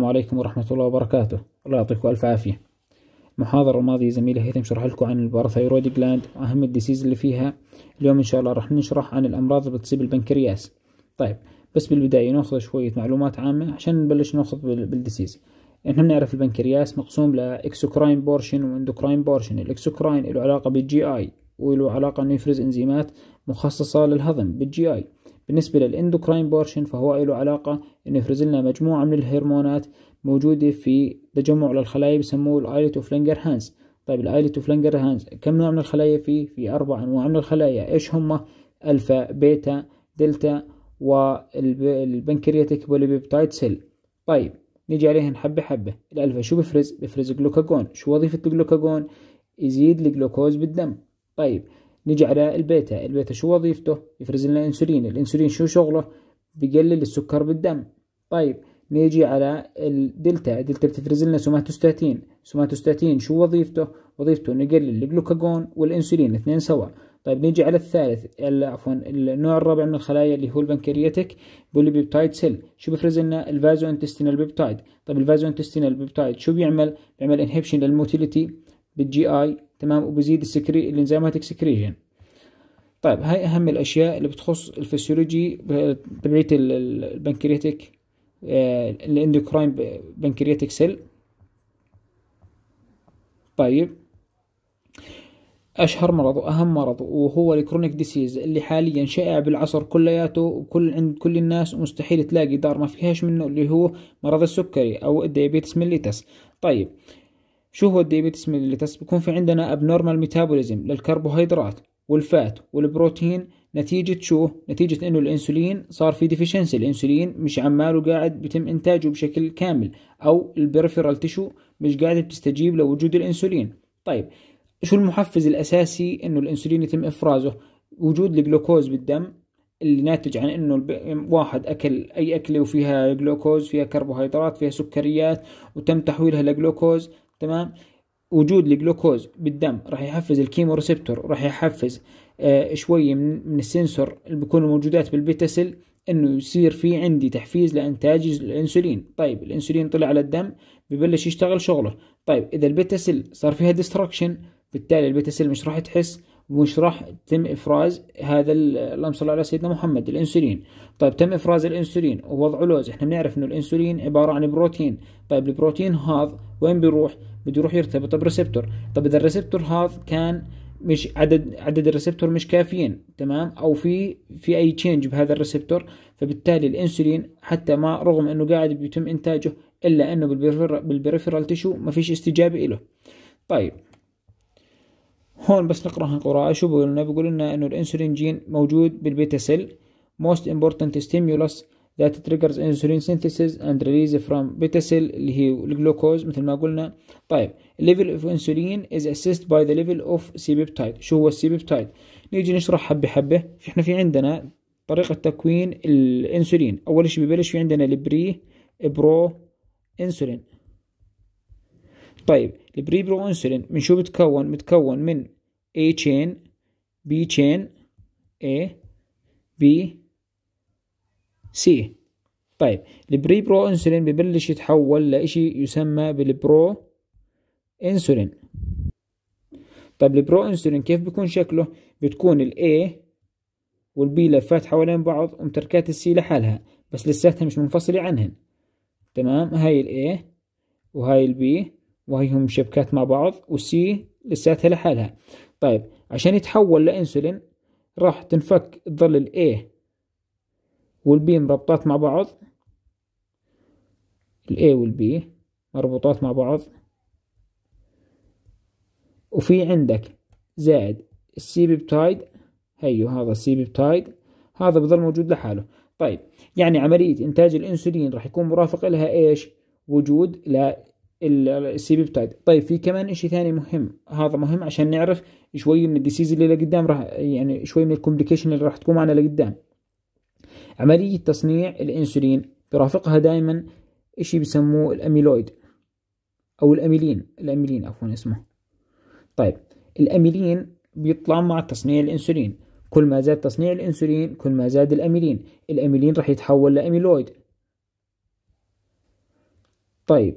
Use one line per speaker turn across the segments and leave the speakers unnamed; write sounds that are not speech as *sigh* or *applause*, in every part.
السلام عليكم ورحمة الله وبركاته الله يعطيكم ألف عافية المحاضرة الماضية زميلي هيثم شرح لكم عن الباراثيرويد جلاند وأهم الديسيز اللي فيها اليوم إن شاء الله راح نشرح عن الأمراض اللي بتصيب البنكرياس طيب بس بالبداية ناخذ شوية معلومات عامة عشان نبلش ناخذ بالديسيز احنا بنعرف البنكرياس مقسوم لاكسوكراين بورشن واندوكراين بورشن الاكسوكراين له علاقة بالجي اي وله علاقة انه يفرز انزيمات مخصصة للهضم بالجي اي بالنسبة للإندوكراين بورشن فهو له علاقة إنه يفرز لنا مجموعة من الهرمونات موجودة في تجمع للخلايا بسموه الآيلت اوف لينجر هانس طيب الآيلت اوف لينجر هانس كم نوع من الخلايا فيه؟ في أربع أنواع من الخلايا إيش هم؟ ألفا بيتا دلتا والبنكرياتيك بوليبيبتايد سيل طيب نيجي عليهن حبة حبة الألفا شو بفرز؟ بفرز جلوكاجون شو وظيفة الجلوكاجون؟ يزيد الجلوكوز بالدم طيب نجي على البيتا البيتا شو وظيفته يفرز لنا الانسولين الانسولين شو شغله بيقلل السكر بالدم طيب نيجي على الدلتا الدلتا بتفرز لنا سوماتوستاتين سوماتوستاتين شو وظيفته وظيفته نقلل الجلوكاجون والانسولين الاثنين سوا طيب نيجي على الثالث عفوا النوع الرابع من الخلايا اللي هو البنكرياتيك بوليبيبتايد بيبتايد سيل شو بيفرز لنا الفازو انتستينال بيبتايد طيب الفازو انتستينال بيبتايد شو بيعمل بيعمل انهبشن للموتيليتي بالجي اي تمام وبزيد السكري الانزيماتيك سكريشن طيب هاي اهم الاشياء اللي بتخص الفسيولوجي تبعيه البنكرياتيك آه، الاندوكراين بنكرياتيك سيل طيب اشهر مرض واهم مرض وهو الكرونيك ديسيز اللي حاليا شائع بالعصر كلياته وكل عند كل الناس ومستحيل تلاقي دار ما فيهاش منه اللي هو مرض السكري او الديابيتس ميليتس طيب شو هو الديابيتس اللي بيكون في عندنا ابنورمال ميتابوليزم للكربوهيدرات والفات والبروتين نتيجة شو؟ نتيجة انه الانسولين صار في ديفيشنسي الانسولين مش عماله قاعد بتم انتاجه بشكل كامل او البرفرال تيشو مش قاعدة بتستجيب لوجود الانسولين طيب شو المحفز الاساسي انه الانسولين يتم افرازه؟ وجود الجلوكوز بالدم اللي ناتج عن انه واحد اكل اي اكله وفيها جلوكوز فيها كربوهيدرات فيها سكريات وتم تحويلها لجلوكوز تمام وجود الجلوكوز بالدم راح يحفز الكيمو ريسبتور راح يحفز آه من, من السنسور اللي بيكونوا موجودات بالبيتا سيل انه يصير في عندي تحفيز لانتاج الانسولين طيب الانسولين طلع على الدم ببلش يشتغل شغله طيب اذا البيتا سيل صار فيها ديستركشن بالتالي البيتا سيل مش راح تحس مش راح تم افراز هذا اللهم صل على سيدنا محمد الانسولين طيب تم افراز الانسولين ووضعه لوز احنا بنعرف انه الانسولين عباره عن بروتين طيب البروتين هذا وين بيروح بده يروح يرتبط بريسبتور طيب اذا الريسبتور هذا كان مش عدد عدد الريسبتور مش كافيين تمام او في في اي تشينج بهذا الريسبتور فبالتالي الانسولين حتى ما رغم انه قاعد بيتم انتاجه الا انه بالبريفرال تيشو ما فيش استجابه له طيب هون بس نقراها قراءة شو بقول لنا بيقول لنا انه الانسولين جين موجود بالبيتا سيل most important stimulus that triggers insulin synthesis and release from beta cell اللي هي الجلوكوز مثل ما قلنا طيب level of insulin is assessed by the level of C-peptide شو هو السي-بيبتايد نيجي نشرح حبة حبة احنا في عندنا طريقة تكوين الانسولين اول شيء ببلش في عندنا البري برو انسولين طيب البريبرو انسولين من شو بتكون متكون من A chain B chain A B C طيب البريبرو انسولين ببلش يتحول لإشي يسمى بالبرو انسولين طيب البرو انسولين كيف بيكون شكله بتكون وال والبي لفات حوالين بعض ومتركات السي لحالها بس لساتها مش منفصلة عنهن تمام هاي A وهاي البي وهي هم شبكات مع بعض والسي لساتها لحالها طيب عشان يتحول لانسولين راح تنفك تظل الاي والبي مربطات مع بعض الاي والبي مربوطات مع بعض وفي عندك زائد السي بيبتايد هيو هذا السي بيبتايد هذا بظل موجود لحاله طيب يعني عملية إنتاج الأنسولين راح يكون مرافق لها إيش وجود لا السي بي بتايد طيب في كمان اشي ثاني مهم هذا مهم عشان نعرف شوي من الديسيز اللي لقدام راح يعني شوي من الكومبليكيشن اللي راح تكون معنا لقدام عملية تصنيع الانسولين برافقها دائما اشي بسموه الاميلويد او الاميلين الاميلين عفوا اسمه طيب الاميلين بيطلع مع تصنيع الانسولين كل ما زاد تصنيع الانسولين كل ما زاد الاميلين الاميلين راح يتحول لاميلويد طيب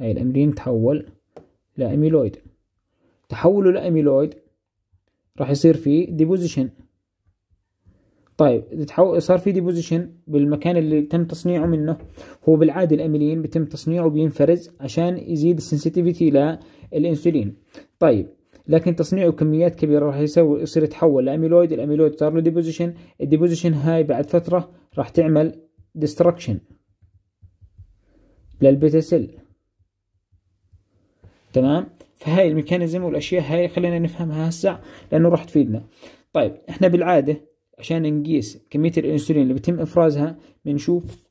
هاي الأمرين تحول لأميلويد تحوله لأميلويد راح يصير في ديبوزيشن طيب صار في ديبوزيشن بالمكان اللي تم تصنيعه منه هو بالعاده الاميلين بتم تصنيعه بينفرز عشان يزيد السنسيتيفيتي للانسولين طيب لكن تصنيعه كميات كبيره راح يسوي يصير يتحول لاميلويد الاميلويد صار له ديبوزيشن الديبوزيشن هاي بعد فتره راح تعمل ديستركشن للبيتا سيل تمام فهاي الميكانيزم والاشياء هاي خلينا نفهمها هسه لانه راح تفيدنا طيب احنا بالعاده عشان نقيس كميه الانسولين اللي بيتم افرازها بنشوف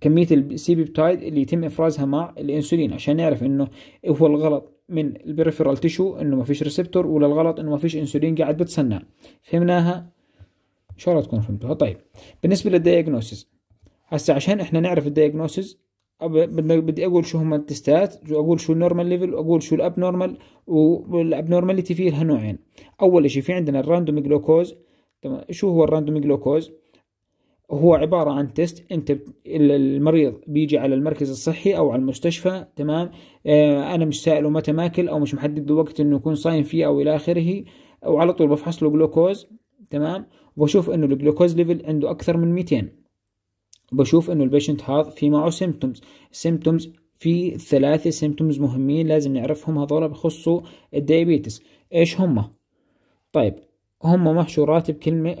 كميه السي بيبتايد اللي يتم افرازها مع الانسولين عشان نعرف انه هو الغلط من البريفيرال تيشو انه ما فيش ريسبتور ولا الغلط انه ما فيش انسولين قاعد بتصنع فهمناها ان شاء الله تكون فهمتوها طيب بالنسبه للدايجنوسيس هسه عشان احنا نعرف الدايجنوسيس بدي اقول شو هم التستات واقول شو النورمال ليفل واقول شو الاب نورمال والاب نورماليتي فيه لها نوعين اول شيء في عندنا الراندوم جلوكوز تمام شو هو الراندوم جلوكوز هو عبارة عن تيست انت المريض بيجي على المركز الصحي او على المستشفى تمام آه انا مش سائله متى ماكل او مش محدد وقت انه يكون صايم فيه او الى اخره وعلى طول بفحص له جلوكوز تمام وبشوف انه الجلوكوز ليفل عنده اكثر من 200 بشوف انه البيشنت هذا في معه سيمتومز سيمتومز في ثلاثة سيمتومز مهمين لازم نعرفهم هذول بخصوا الديابيتس ايش هما طيب هما محشورات بكلمة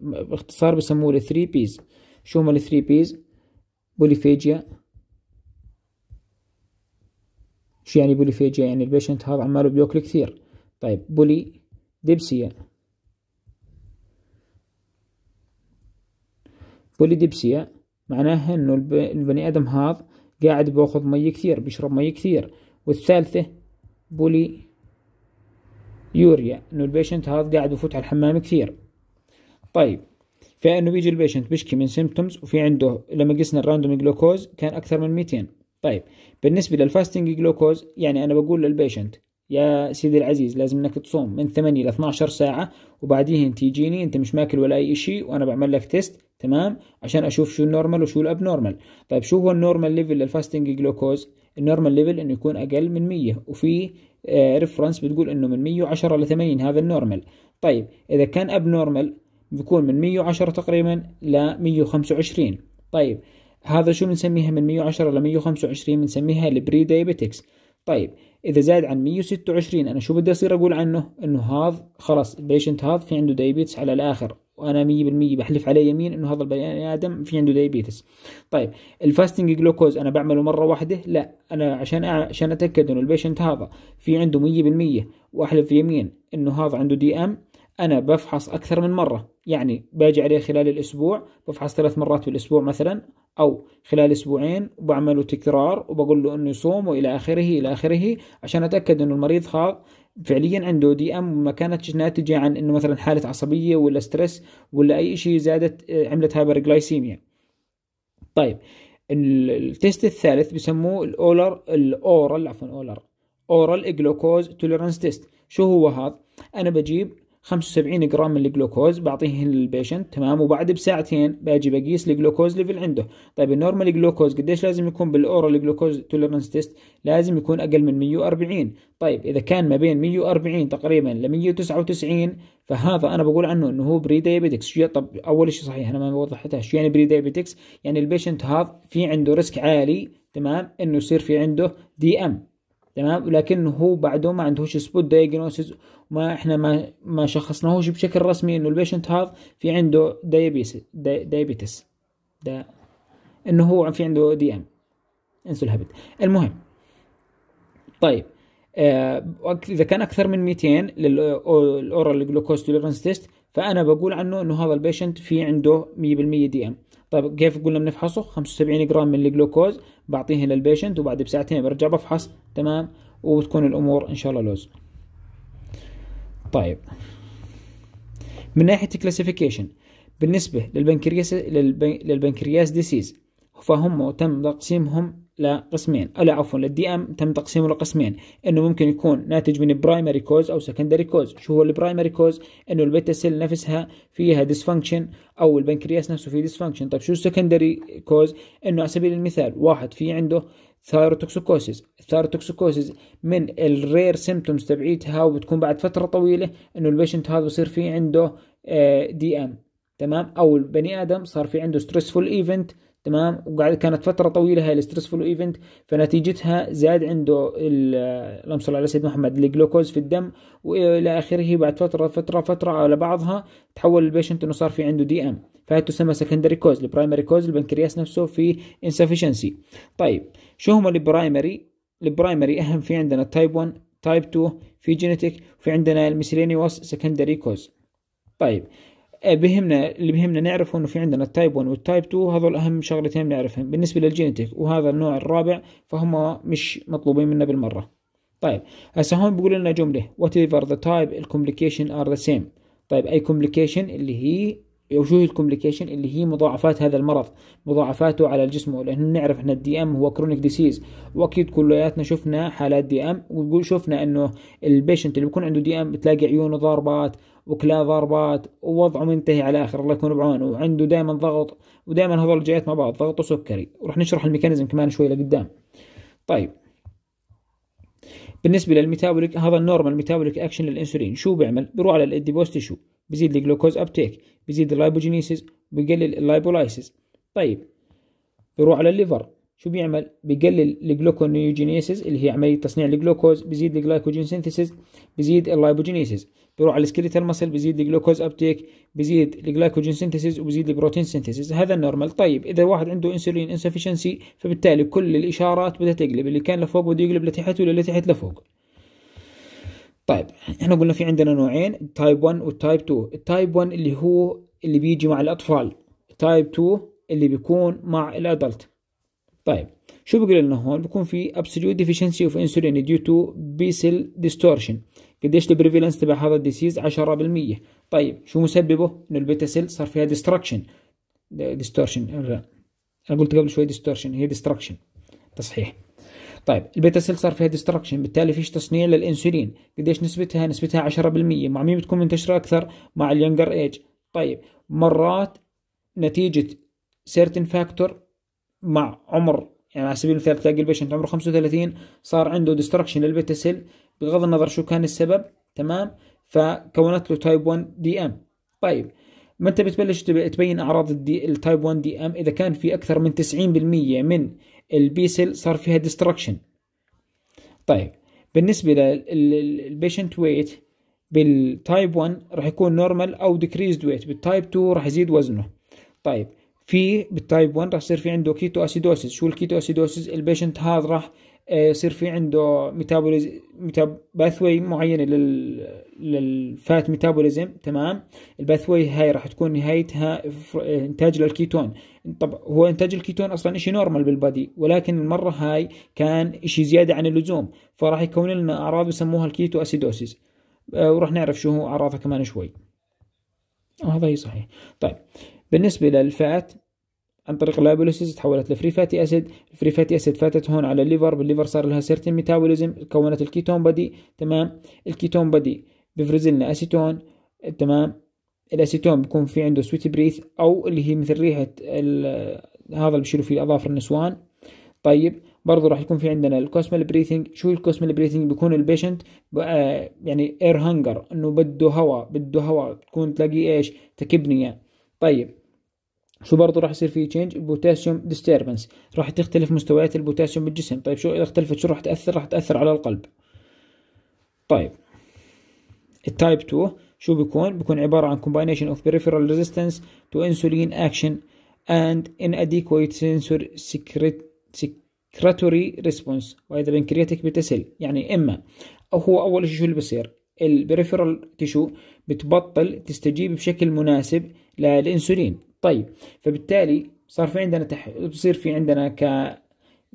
باختصار بسموه الثري بيز شو هما الثري بيز بوليفيجيا شو يعني بوليفيجيا يعني البيشنت هذا عماله بياكل كثير طيب بولي ديبسيا بوليديبسيا معناها أنه البني آدم هذا قاعد بياخذ مي كثير بيشرب مي كثير والثالثة بولي يوريا أنه البيشنت هذا قاعد بفوت على الحمام كثير طيب فانه بيجي البيشنت بيشكي من سيمبتومز وفي عنده لما قسنا الراندوم جلوكوز كان اكثر من 200 طيب بالنسبه للفاستنج جلوكوز يعني انا بقول للبيشنت يا سيدي العزيز لازم انك تصوم من 8 ل 12 ساعه وبعديها تيجيني انت مش ماكل ولا اي شيء وانا بعمل لك تيست تمام عشان اشوف شو النورمال وشو الابنورمال طيب شو هو النورمال ليفل للفاستنج جلوكوز النورمال ليفل انه يكون اقل من 100 وفي ريفرنس آه، بتقول انه من 110 ل 80 هذا النورمال طيب اذا كان ابنورمال بيكون من 110 تقريبا ل 125 طيب هذا شو بنسميها من 110 ل 125 بنسميها البري دايبيتكس طيب اذا زاد عن 126 انا شو بدي اصير اقول عنه انه هذا خلاص البيشنت هذا في عنده دايبيتس على الاخر وانا 100% بحلف عليه يمين انه هذا البني ادم في عنده دايبيتس طيب الفاستنج جلوكوز انا بعمله مره واحده لا انا عشان عشان اتاكد انه البيشنت هذا في عنده 100% واحلف يمين انه هذا عنده دي ام انا بفحص اكثر من مره يعني باجي عليه خلال الاسبوع بفحص ثلاث مرات بالاسبوع مثلا او خلال اسبوعين وبعمله تكرار وبقول له انه يصوم والى اخره الى اخره عشان اتاكد انه المريض هذا فعليا عنده دي ام ما كانت ناتجه عن انه مثلا حاله عصبيه ولا ستريس ولا اي شيء زادت آه، عملت جلايسيميا طيب التيست الثالث بسموه الاولر الاورال عفوا اولر اورال جلوكوز توليرانس تيست شو هو هذا انا بجيب 75 جرام من الجلوكوز بعطيه للبيشنت تمام وبعد بساعتين باجي بقيس الجلوكوز ليفل عنده طيب النورمال جلوكوز قديش لازم يكون بالاورال جلوكوز توليرنس تيست لازم يكون اقل من 140 طيب اذا كان ما بين 140 تقريبا ل 199 فهذا انا بقول عنه انه هو بري دايابيتكس طب اول شيء صحيح انا ما وضحتها شو يعني بري دايابيتكس يعني البيشنت هذا في عنده ريسك عالي تمام انه يصير في عنده دي ام تمام لكنه هو بعده ما عندهوش سبوت دايجنوسيس ما احنا ما ما شخصناهوش بشكل رسمي انه البيشنت هذا في عنده دايبيس دايابيتس دا انه هو في عنده دي ام انسوا الهبد المهم طيب آه، اذا كان اكثر من 200 للاورال جلوكوز توليرنس تيست فانا بقول عنه انه هذا البيشنت في عنده 100% دي ام طيب كيف قلنا بنفحصه 75 جرام من الجلوكوز بعطيهن للبيشنت وبعد بساعتين برجع بفحص تمام وبتكون الامور ان شاء الله لوز طيب من ناحيه كلاسيفيكيشن بالنسبه للبنكرياس للبنكرياس ديسيز فهم تم تقسيمهم لقسمين او عفوا للدي ام تم تقسيمه لقسمين انه ممكن يكون ناتج من برايمري كوز او سكندري كوز شو هو البرايمري كوز انه البيتا سيل نفسها فيها ديسفانكشن او البنكرياس نفسه فيه ديسفانكشن طيب شو السكندري كوز انه على سبيل المثال واحد في عنده ثايروتوكسيكوسيس الثايروتوكسيكوسيس من الرير سيمتومز تبعيتها وبتكون بعد فتره طويله انه البيشنت هذا بصير في عنده دي آه، ام تمام او البني ادم صار في عنده ستريسفول ايفنت تمام وقعد كانت فتره طويله هاي الستريسفول ايفنت فنتيجتها زاد عنده اللهم صل على سيدنا محمد الجلوكوز في الدم والى اخره بعد فتره فتره فتره على بعضها تحول البيشنت انه صار في عنده دي ام فهي تسمى سكندري كوز البرايمري كوز البنكرياس نفسه في انسفشنسي طيب شو هم البرايمري البرايمري اهم في عندنا تايب 1 تايب 2 في جينيتيك وفي عندنا الميسلينيوس سكندري كوز طيب إيه، بهمنا اللي بهمنا نعرفه انه في عندنا التايب 1 والتايب 2 هذول اهم شغلتين بنعرفهم بالنسبه للجينيتيك وهذا النوع الرابع فهم مش مطلوبين منا بالمره طيب هسه هون بيقول لنا جمله whatever the type تايب الكومبليكيشن are the same طيب اي كومبليكيشن اللي هي وجوه الكومبليكيشن اللي هي مضاعفات هذا المرض مضاعفاته على الجسم لانه نعرف ان الدي ام هو كرونيك ديسيز واكيد كلياتنا شفنا حالات دي ام ونقول شفنا انه البيشنت اللي بيكون عنده دي ام بتلاقي عيونه ضاربات وكلاه ضاربات ووضعه منتهي على اخر الله يكون بعونه وعنده دائما ضغط ودائما هذول جايات مع بعض ضغط وسكري ورح نشرح الميكانيزم كمان شوي لقدام طيب بالنسبه للميتابوليك هذا النورمال ميتابوليك اكشن للانسولين شو بيعمل بيروح على الاديبوز شو بيزيد الجلوكوز ابتيك بيزيد اللايبوجينيسيس بيقلل اللايبولايسيس طيب بيروح على الليفر شو بيعمل بيقلل الجلوكونيوجينيسيس اللي هي عمليه تصنيع الجلوكوز بيزيد الجلايكوجين سينثيسيس بيزيد اللايبوجينيسيس بيروح على السكريتال مسل بيزيد الجلوكوز ابتيك بيزيد الجلايكوجين سينثيسيس وبيزيد البروتين سينثيسيس هذا النورمال طيب اذا واحد عنده انسولين انسفشنسي فبالتالي كل الاشارات بدها تقلب اللي كان لفوق بده يقلب لتحت واللي تحت لفوق طيب احنا قلنا في عندنا نوعين تايب 1 والتايب 2 التايب 1 اللي هو اللي بيجي مع الاطفال تايب 2 اللي بيكون مع الادلت طيب شو بيقول لنا هون بيكون في absolute deficiency of insulin due to basal distortion قديش البريفالنس تبع هذا الديسيز 10% طيب شو مسببه انه البيتا سيل صار فيها ديستركشن ديستورشن انا قلت قبل شوي ديستورشن هي ديستركشن تصحيح طيب البيتا سيل صار فيها ديستركشن بالتالي فيش تصنيع للانسولين قديش نسبتها نسبتها 10% مع مين بتكون منتشره اكثر مع اليونجر ايج طيب مرات نتيجه سيرتن فاكتور مع عمر يعني على سبيل المثال تلاقي البيشنت عمره 35 صار عنده ديستركشن للبيتا سيل بغض النظر شو كان السبب تمام فكونت له تايب 1 دي ام طيب متى بتبلش تبين اعراض التايب 1 دي ام اذا كان في اكثر من 90% من البي سيل صار فيها ديستركشن طيب بالنسبة للبيشنت ويت بالتايب 1 راح يكون نورمال او ديكريزد ويت بالتايب 2 راح يزيد وزنه طيب في بالتايب 1 راح يصير في عنده كيتو اسيدوسيس شو الكيتو اسيدوسيس البيشنت هذا راح آه، يصير في عنده ميتابوليزم باثوي معينه لل للفات ميتابوليزم تمام الباثوي هاي راح تكون نهايتها آه، انتاج للكيتون طب هو انتاج الكيتون اصلا شيء نورمال بالبادي ولكن المره هاي كان شيء زياده عن اللزوم فراح يكون لنا اعراض بسموها الكيتو اسيدوسيس آه، وراح نعرف شو هو اعراضها كمان شوي وهذا هي صحيح طيب بالنسبه للفات عن طريق اللايبوليسيز تحولت لفري فاتي اسيد الفري فاتي اسيد فاتت هون على الليفر بالليفر صار لها سيرتين ميتابوليزم كونت الكيتون بدي تمام الكيتون بدي بيفرز لنا اسيتون تمام الاسيتون بيكون في عنده سويت بريث او اللي هي مثل ريحه هذا اللي بشيلوا فيه اظافر النسوان طيب برضه راح يكون في عندنا الكوسمال بريثنج شو الكوسمال بريثنج بيكون البيشنت آه، يعني اير هانجر انه بده هواء بده هواء تكون تلاقي ايش تكبنيه يعني. طيب شو برضه راح يصير في تشينج بوتاسيوم ديستربنس راح تختلف مستويات البوتاسيوم بالجسم طيب شو اذا اختلفت شو راح تاثر راح تاثر على القلب طيب التايب 2 شو بيكون بيكون عباره عن combination of peripheral resistance to insulin action and inadequate sensory سيكريتوري response وايد بنكرياتيك بتسل يعني اما أو هو اول شيء شو اللي بصير البريفيرال تيشو بتبطل تستجيب بشكل مناسب للانسولين طيب فبالتالي صار في عندنا تح... بصير في عندنا ك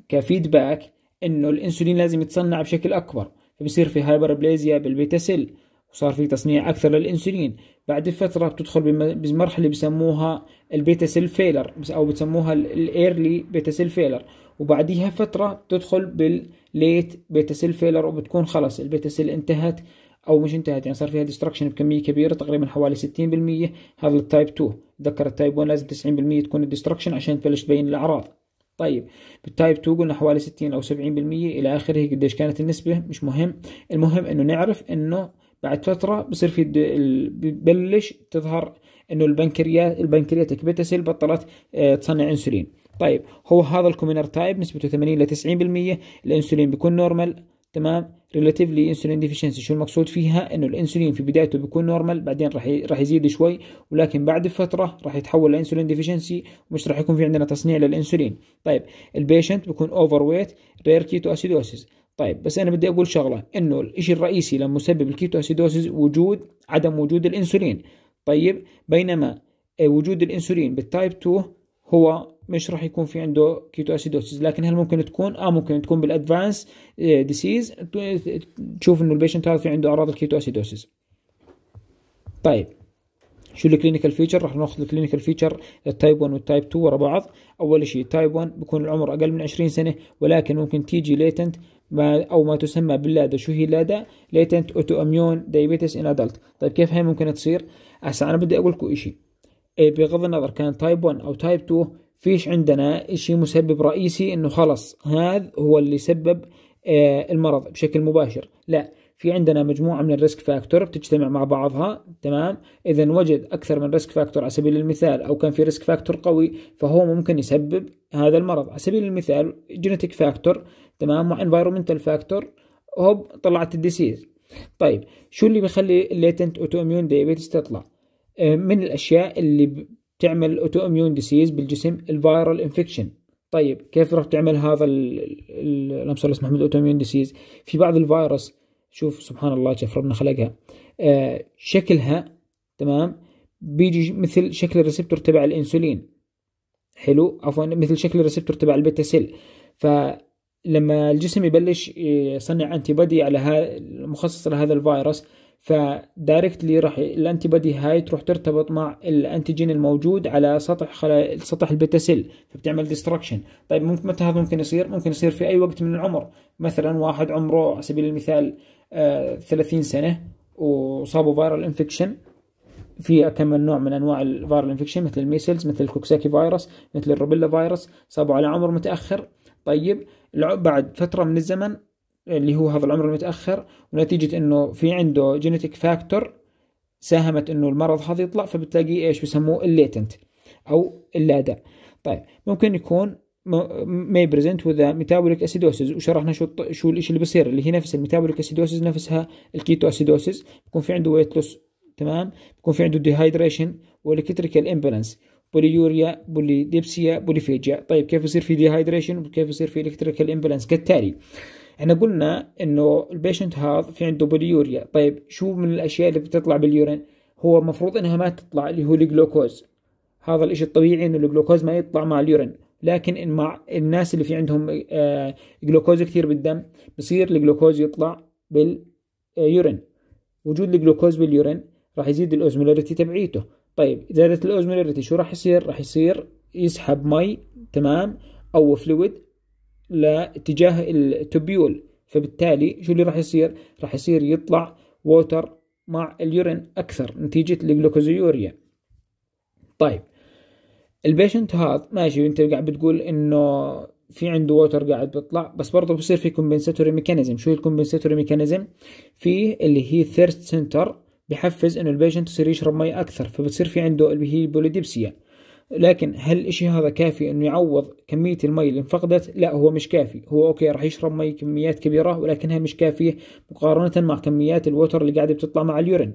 كفيدباك انه الانسولين لازم يتصنع بشكل اكبر فبصير في هايبربليزيا بالبيتا سيل وصار في تصنيع اكثر للانسولين بعد فتره بتدخل بمرحله بسموها البيتا سيل فيلر او بسموها الايرلي بيتا سيل فيلر وبعديها فتره بتدخل بالليت بيتا سيل فيلر وبتكون خلص البيتا سيل انتهت او مش انتهت يعني صار فيها ديستركشن بكميه كبيره تقريبا حوالي 60% هذا التايب 2 تذكر التايب 1 لازم 90% تكون الديستركشن عشان تبلش تبين الاعراض طيب بالتايب 2 قلنا حوالي 60 او 70% الى اخره قديش كانت النسبه مش مهم المهم انه نعرف انه بعد فتره بصير في ببلش تظهر انه البنكرياس البنكرياتيك بيتا سيل بطلت آه، تصنع انسولين طيب هو هذا الكومينر تايب نسبته 80 ل 90% الانسولين بيكون نورمال تمام ريلاتيفلي انسولين ديفيشنسي شو المقصود فيها انه الانسولين في بدايته بيكون نورمال بعدين راح راح يزيد شوي ولكن بعد فتره راح يتحول لانسولين ديفيشنسي ومش راح يكون في عندنا تصنيع للانسولين طيب البيشنت بيكون اوفر ويت رير كيتو اسيدوسيس طيب بس انا بدي اقول شغله انه الشيء الرئيسي لمسبب الكيتو اسيدوسيس وجود عدم وجود الانسولين طيب بينما آه، وجود الانسولين بالتايب 2 هو مش راح يكون في عنده كيتو اسيدوسيس لكن هل ممكن تكون اه ممكن تكون بالادفانس آه، ديسيز تشوف انه البيشنت هذا في عنده اعراض الكيتو اسيدوسيس طيب شو الكلينيكال فيتشر راح ناخذ الكلينيكال فيتشر التايب 1 والتايب 2 ورا بعض اول شيء التايب 1 بيكون العمر اقل من 20 سنه ولكن ممكن تيجي ليتنت ما او ما تسمى باللادا شو هي اللادا ليتنت اوتو اميون دايبيتس ان ادلت طيب كيف هي ممكن تصير هسه انا بدي اقول لكم شيء إيه، بغض النظر كان تايب 1 او تايب 2 فيش عندنا شيء مسبب رئيسي انه خلص هذا هو اللي سبب آه، المرض بشكل مباشر لا في عندنا مجموعة من الريسك فاكتور بتجتمع مع بعضها تمام إذا وجد أكثر من ريسك فاكتور على سبيل المثال أو كان في ريسك فاكتور قوي فهو ممكن يسبب هذا المرض على سبيل المثال جينيتيك فاكتور تمام مع انفايرومنتال فاكتور هوب طلعت الديسيز طيب شو اللي بيخلي الليتنت اوتو اميون تطلع آه، من الاشياء اللي تعمل اوتو اميون ديسيز بالجسم الفايرال انفكشن طيب كيف راح تعمل هذا العنصر اسمه اوتو اميون ديسيز في بعض الفيروس شوف سبحان الله كيف ربنا خلقها آه شكلها تمام بيجي مثل شكل الريسبتور تبع الانسولين حلو عفوا مثل شكل الريسبتور تبع البيتا سيل فلما الجسم يبلش يصنع انتي بادي على مخصص لهذا الفيروس فدايركتلي راح الانتي بودي هاي تروح ترتبط مع الانتيجين الموجود على سطح خلايا سطح البيتا سيل فبتعمل ديستركشن طيب ممكن متى هذا ممكن يصير ممكن يصير في اي وقت من العمر مثلا واحد عمره على سبيل المثال آه 30 سنه وصابه فايرال انفكشن في كم نوع من انواع الفايرال انفكشن مثل الميسلز مثل الكوكساكي فيروس مثل الروبيلا فيروس صابوا على عمر متاخر طيب بعد فتره من الزمن اللي هو هذا العمر المتأخر ونتيجة انه في عنده جينيتك فاكتور ساهمت انه المرض هذا يطلع فبتلاقيه ايش بسموه الليتنت او اللادع طيب ممكن يكون ماي بريزنت وذا ميتابوليك اسيدوسيس وشرحنا شو شو الشيء اللي بصير اللي هي نفس الميتابوليك اسيدوسيس نفسها الكيتو اسيدوسيس بكون في عنده ويت لوس تمام بكون في عنده ديهايدريشن والكتريكال امبالانس بوليوريا بوليديبسيا بوليفيجيا طيب كيف بصير في ديهايدريشن وكيف بصير في الكتريكال امبالانس كالتالي احنا قلنا انه البيشنت هذا في عنده بوليوريا طيب شو من الاشياء اللي بتطلع باليورين هو المفروض انها ما تطلع اللي هو الجلوكوز هذا الاشي الطبيعي انه الجلوكوز ما يطلع مع اليورين لكن إن مع الناس اللي في عندهم آه، جلوكوز كثير بالدم بصير الجلوكوز يطلع باليورين آه، وجود الجلوكوز باليورين راح يزيد الاوزمولاريتي تبعيته طيب زادت الاوزمولاريتي شو راح يصير راح يصير يسحب مي تمام او فلويد لاتجاه التبيول فبالتالي شو اللي راح يصير راح يصير يطلع ووتر مع اليورين اكثر نتيجة الجلوكوزيوريا طيب البيشنت هذا ماشي انت قاعد بتقول انه في عنده ووتر قاعد بيطلع بس برضه بصير في كومبنساتوري ميكانيزم شو الكومبنساتوري ميكانيزم في اللي هي ثيرست سنتر بحفز انه البيشنت يصير يشرب مي اكثر فبتصير في عنده اللي هي بوليديبسيا لكن هل الشيء هذا كافي انه يعوض كميه المي اللي انفقدت لا هو مش كافي هو اوكي راح يشرب مي كميات كبيره ولكنها مش كافيه مقارنه مع كميات الوتر اللي قاعده بتطلع مع اليورين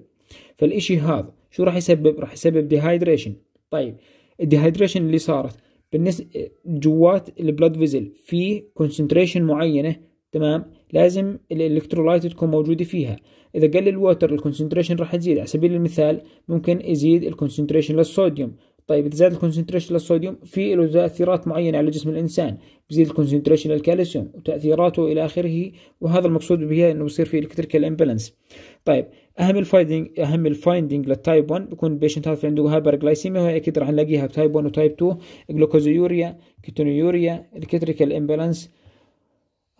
فالشيء هذا شو راح يسبب راح يسبب ديهايدريشن طيب الديهايدريشن اللي صارت بالنسبه جوات البلاد فيزل في كونسنتريشن معينه تمام لازم الالكترولايت تكون موجوده فيها اذا قل الوتر الكونسنتريشن راح تزيد على سبيل المثال ممكن يزيد الكونسنتريشن للصوديوم طيب اذا زاد الكونسنتريشن للصوديوم في له تأثيرات معينة على جسم الإنسان بزيد الكونسنتريشن للكالسيوم وتأثيراته إلى آخره وهذا المقصود به إنه بصير في إلكتريكال إمبالانس طيب أهم الفايندنج أهم الفايندنج للتايب 1 بيكون البيشنت هذا في عنده هايبرغلايسيميا وهي أكيد راح نلاقيها بتايب 1 وتايب 2 جلوكوزيوريا كيتونيوريا إلكتريكال إمبالانس